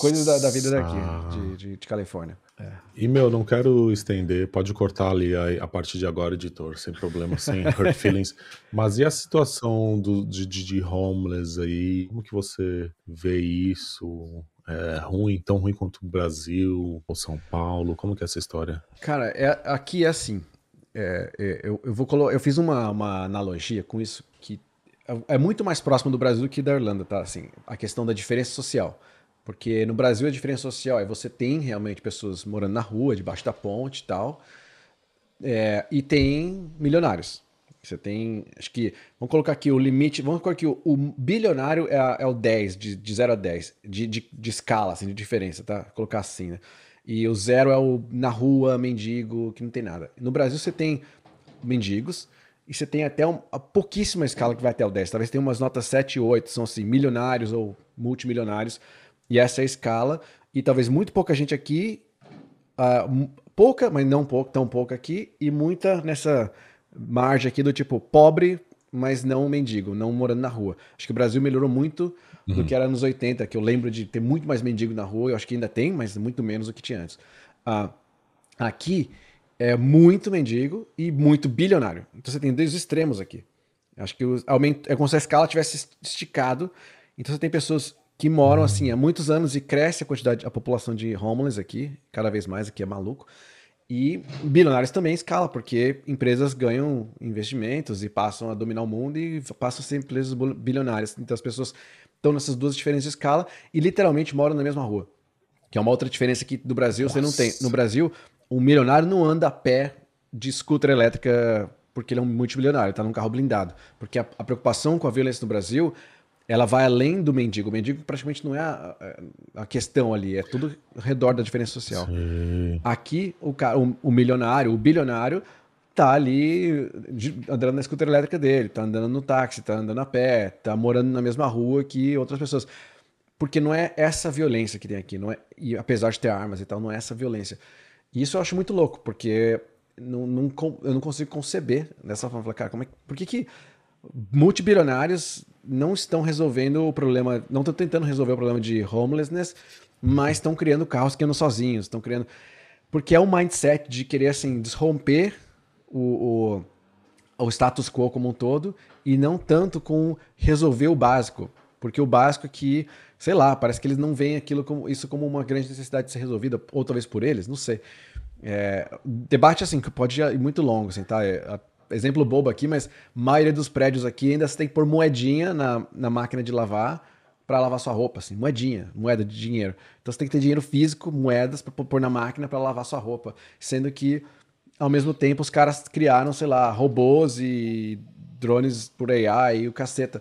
coisas da, da, vida daqui, de, de, de Califórnia. É. E, meu, não quero estender, pode cortar ali a, a partir de agora, editor, sem problema, sem hurt feelings. Mas e a situação do, de, de, de homeless aí? Como que você vê isso? é, ruim, tão ruim quanto o Brasil ou São Paulo? Como que é essa história? Cara, é, aqui é assim. É, é eu, eu, vou eu fiz uma, uma analogia com isso que é, é muito mais próximo do Brasil do que da Irlanda, tá? Assim, a questão da diferença social. Porque no Brasil a diferença social é você tem realmente pessoas morando na rua, debaixo da ponte e tal, é, e tem milionários. Você tem, acho que, vamos colocar aqui o limite, vamos colocar aqui o, o bilionário é, a, é, o 10, de, de 0 a 10, de, de, de, escala, assim, de diferença, tá? Vou colocar assim, né? E o zero é o na rua, mendigo, que não tem nada. No Brasil você tem mendigos, e você tem até um, a pouquíssima escala que vai até o 10. Talvez tenha umas notas 7 e 8, são assim, milionários ou multimilionários, e essa é a escala. E talvez muito pouca gente aqui, uh, pouca, mas não pouca tão pouca aqui, e muita nessa margem aqui do tipo pobre, mas não mendigo, não morando na rua. Acho que o Brasil melhorou muito do uhum. que era nos 80, que eu lembro de ter muito mais mendigo na rua, eu acho que ainda tem, mas muito menos do que tinha antes. Ah, aqui é muito mendigo e muito bilionário. Então você tem dois extremos aqui. Acho que o aumento, é como se a escala tivesse esticado. Então você tem pessoas que moram assim há muitos anos e cresce a quantidade, a população de homeless aqui, cada vez mais, aqui é maluco. E bilionários também escala, porque empresas ganham investimentos e passam a dominar o mundo e passam a ser empresas bilionárias. Então as pessoas estão nessas duas diferenças de escala e literalmente moram na mesma rua. Que é uma outra diferença que do Brasil Nossa. você não tem. No Brasil, um milionário não anda a pé de scooter elétrica porque ele é um multimilionário, está num carro blindado. Porque a, a preocupação com a violência no Brasil ela vai além do mendigo. O mendigo praticamente não é a, a questão ali, é tudo ao redor da diferença social. Sim. Aqui, o, cara, o, o, milionário, o bilionário, tá ali andando na escuta elétrica dele, tá andando no táxi, tá andando a pé, tá morando na mesma rua que outras pessoas. Porque não é essa violência que tem aqui, não é, e apesar de ter armas e tal, não é essa violência. E isso eu acho muito louco, porque não, não, eu não consigo conceber dessa forma. Cara, como é, por que que multibilionários não estão resolvendo o problema, não estão tentando resolver o problema de homelessness, mas estão criando carros que andam sozinhos, estão criando. Porque é um mindset de querer, assim, desromper o, o, o status quo como um todo e não tanto com resolver o básico. Porque o básico é que, sei lá, parece que eles não veem aquilo como, isso como uma grande necessidade de ser resolvida, ou talvez por eles, não sei. É, debate assim, que pode ir muito longo, assim, tá? É, exemplo bobo aqui, mas maioria dos prédios aqui ainda você tem que pôr moedinha na, na máquina de lavar para lavar sua roupa, assim, moedinha, moeda de dinheiro. Então você tem que ter dinheiro físico, moedas para pôr na máquina para lavar sua roupa, sendo que ao mesmo tempo os caras criaram, sei lá, robôs e drones por AI e o caceta.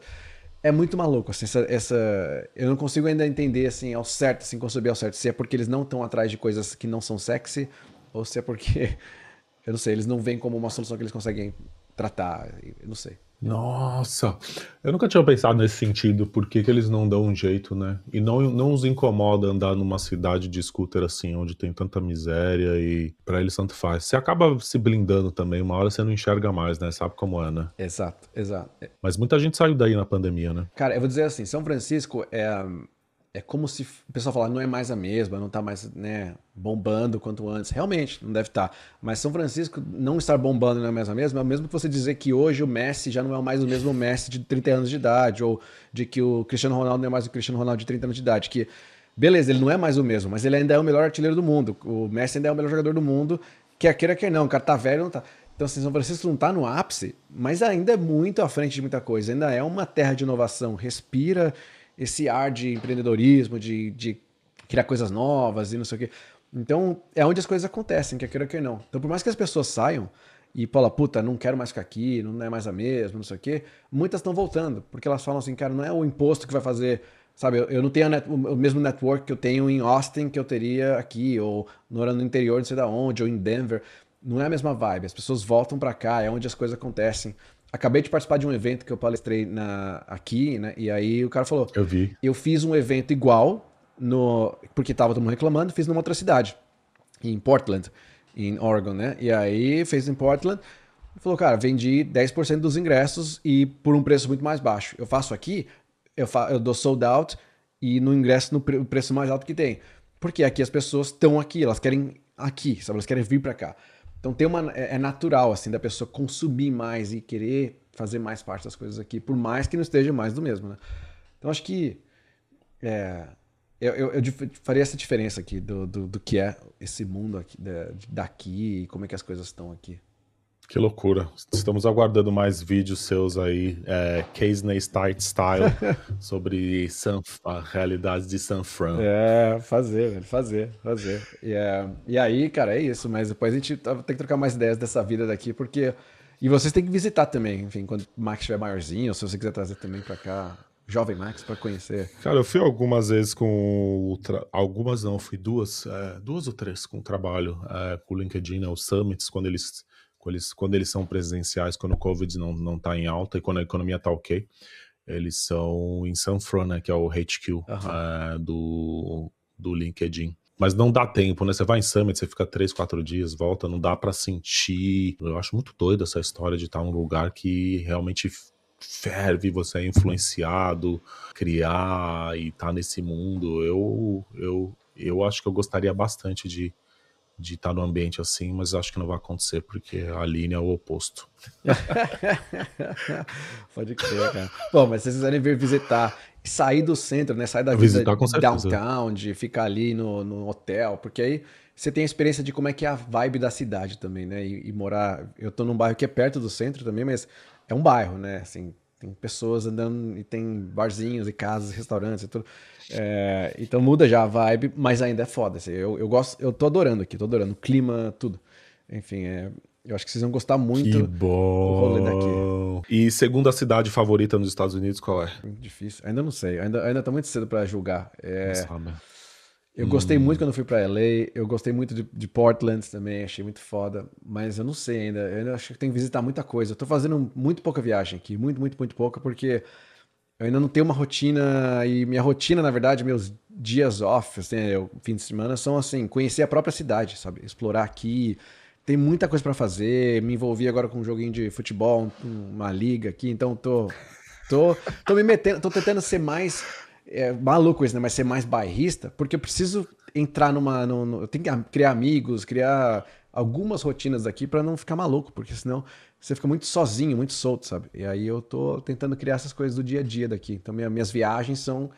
É muito maluco, assim, essa, essa, Eu não consigo ainda entender, assim, ao certo, assim, conceber ao certo, se é porque eles não estão atrás de coisas que não são sexy, ou se é porque eu não sei, eles não veem como uma solução que eles conseguem tratar. Eu não sei. Nossa, eu nunca tinha pensado nesse sentido, por que, que eles não dão um jeito, né? E não, não os incomoda andar numa cidade de scooter assim, onde tem tanta miséria e para eles tanto faz. Você acaba se blindando também, uma hora você não enxerga mais, né? Sabe como é, né? Exato, exato. Mas muita gente saiu daí na pandemia, né? Cara, eu vou dizer assim, São Francisco é é como se o pessoal falar não é mais a mesma, não está mais né, bombando quanto antes. Realmente, não deve estar. Tá. Mas São Francisco não estar bombando não é mais a mesma, é o mesmo que você dizer que hoje o Messi já não é mais o mesmo Messi de 30 anos de idade, ou de que o Cristiano Ronaldo não é mais o Cristiano Ronaldo de 30 anos de idade. Que, beleza, ele não é mais o mesmo, mas ele ainda é o melhor artilheiro do mundo. O Messi ainda é o melhor jogador do mundo, quer queira, quer não. O cara tá velho, não tá. Então, assim, São Francisco não está no ápice, mas ainda é muito à frente de muita coisa. Ainda é uma terra de inovação. Respira esse ar de empreendedorismo, de, de criar coisas novas e não sei o quê. Então, é onde as coisas acontecem, quer queira, quer não. Então, por mais que as pessoas saiam e fala puta, não quero mais ficar aqui, não é mais a mesma, não sei o quê, muitas estão voltando, porque elas falam assim, cara, não é o imposto que vai fazer, sabe, eu, eu não tenho net, o mesmo network que eu tenho em Austin que eu teria aqui, ou morando no interior, não sei da onde, ou em Denver, não é a mesma vibe, as pessoas voltam para cá, é onde as coisas acontecem acabei de participar de um evento que eu palestrei na, aqui, né? E aí o cara falou: Eu vi. Eu fiz um evento igual, no, porque tava todo mundo reclamando, fiz numa outra cidade, em Portland, em Oregon, né? E aí fez em Portland. Falou, cara, vendi 10% dos ingressos e por um preço muito mais baixo. Eu faço aqui, eu, fa eu dou sold out e no ingresso no pre preço mais alto que tem. Porque aqui as pessoas estão aqui, elas querem aqui, sabe? Elas querem vir para cá. Então tem uma é, é, natural assim da pessoa consumir mais e querer fazer mais parte das coisas aqui, por mais que não esteja mais do mesmo, né? Então acho que é, eu, eu, eu, faria essa diferença aqui do, do, do que é esse mundo aqui, da, daqui e como é que as coisas estão aqui. Que loucura. Estamos aguardando mais vídeos seus aí, é, Style, sobre San, a realidade de San Fran. É, fazer, velho, fazer, fazer. E, é, e aí, cara, é isso, mas depois a gente tá, tem que trocar mais ideias dessa vida daqui, porque... E vocês têm que visitar também, enfim, quando o Max estiver maiorzinho, ou se você quiser trazer também para cá, jovem Max, para conhecer. Cara, eu fui algumas vezes com. Tra... Algumas não, fui duas, é, duas ou três com o trabalho, é, com o LinkedIn, né, os Summits, quando eles quando eles, quando eles são presidenciais, quando o Covid não, não tá em alta e quando a economia tá ok, eles são em San Fran, né, que é o HQ uhum. uh, eh, do, do LinkedIn. Mas não dá tempo, né? Você vai em Summit, você fica três, quatro dias, volta, não dá para sentir. Eu acho muito doido essa história de estar tá num lugar que realmente ferve, você é influenciado, criar e tá nesse mundo. Eu, eu, eu acho que eu gostaria bastante de de estar no ambiente assim, mas acho que não vai acontecer porque a linha é o oposto. Pode crer, cara. Bom, mas se vocês quiserem vir visitar, sair do centro, né? Sair da vida downtown, de ficar ali no, no, hotel, porque aí você tem a experiência de como é que é a vibe da cidade também, né? E, e morar. Eu tô num bairro que é perto do centro também, mas é um bairro, né? Assim, tem pessoas andando e tem barzinhos e casas, restaurantes e tudo. É, então muda já a vibe, mas ainda é foda. Assim, eu, eu gosto, eu tô adorando aqui, tô adorando o clima, tudo. Enfim, é, eu acho que vocês vão gostar muito que bom. do daqui. E segunda cidade favorita nos Estados Unidos, qual é? Difícil. Ainda não sei. Ainda, ainda tá muito cedo para julgar. É... Nossa, eu hum. gostei muito hum. quando fui para LA, eu gostei muito de, de, Portland também, achei muito foda, mas eu não sei ainda, eu ainda acho que tenho que visitar muita coisa. Eu tô fazendo muito pouca viagem aqui, muito, muito, muito pouca, porque eu ainda não tenho uma rotina, e minha rotina, na verdade, meus dias off, assim, eu, é, fim de semana, são assim, conhecer a própria cidade, sabe? Explorar aqui, tem muita coisa para fazer, me envolvi agora com um joguinho de futebol, uma liga aqui, então tô... Tô, tô me metendo, tô tentando ser mais é maluco isso, né? Mas ser mais bairrista, porque eu preciso entrar numa. No, no, eu tenho que criar amigos, criar algumas rotinas aqui para não ficar maluco, porque senão você fica muito sozinho, muito solto, sabe? E aí eu tô tentando criar essas coisas do dia a dia daqui. Então minha, minhas viagens são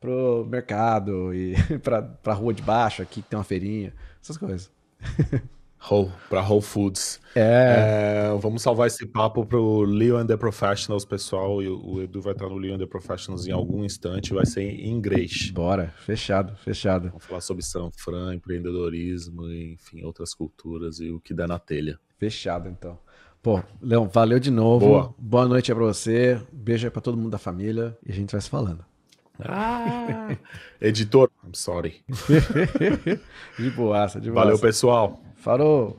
pro mercado e pra, pra rua de baixo aqui que tem uma feirinha, essas coisas. Whole, para Whole Foods. É. é. Vamos salvar esse papo pro Leo and the Professionals, pessoal. E o Edu vai estar no Leo and the Professionals em algum instante, vai ser em inglês. Bora, fechado, fechado. Vamos falar sobre Fran, empreendedorismo, enfim, outras culturas e o que dá na telha. Fechado, então. Pô, Leão, valeu de novo. Boa, Boa noite aí pra você. Beijo aí pra todo mundo da família e a gente vai se falando. Ah! Editor, I'm sorry. de boaça, de boaça. Valeu, pessoal. Falou!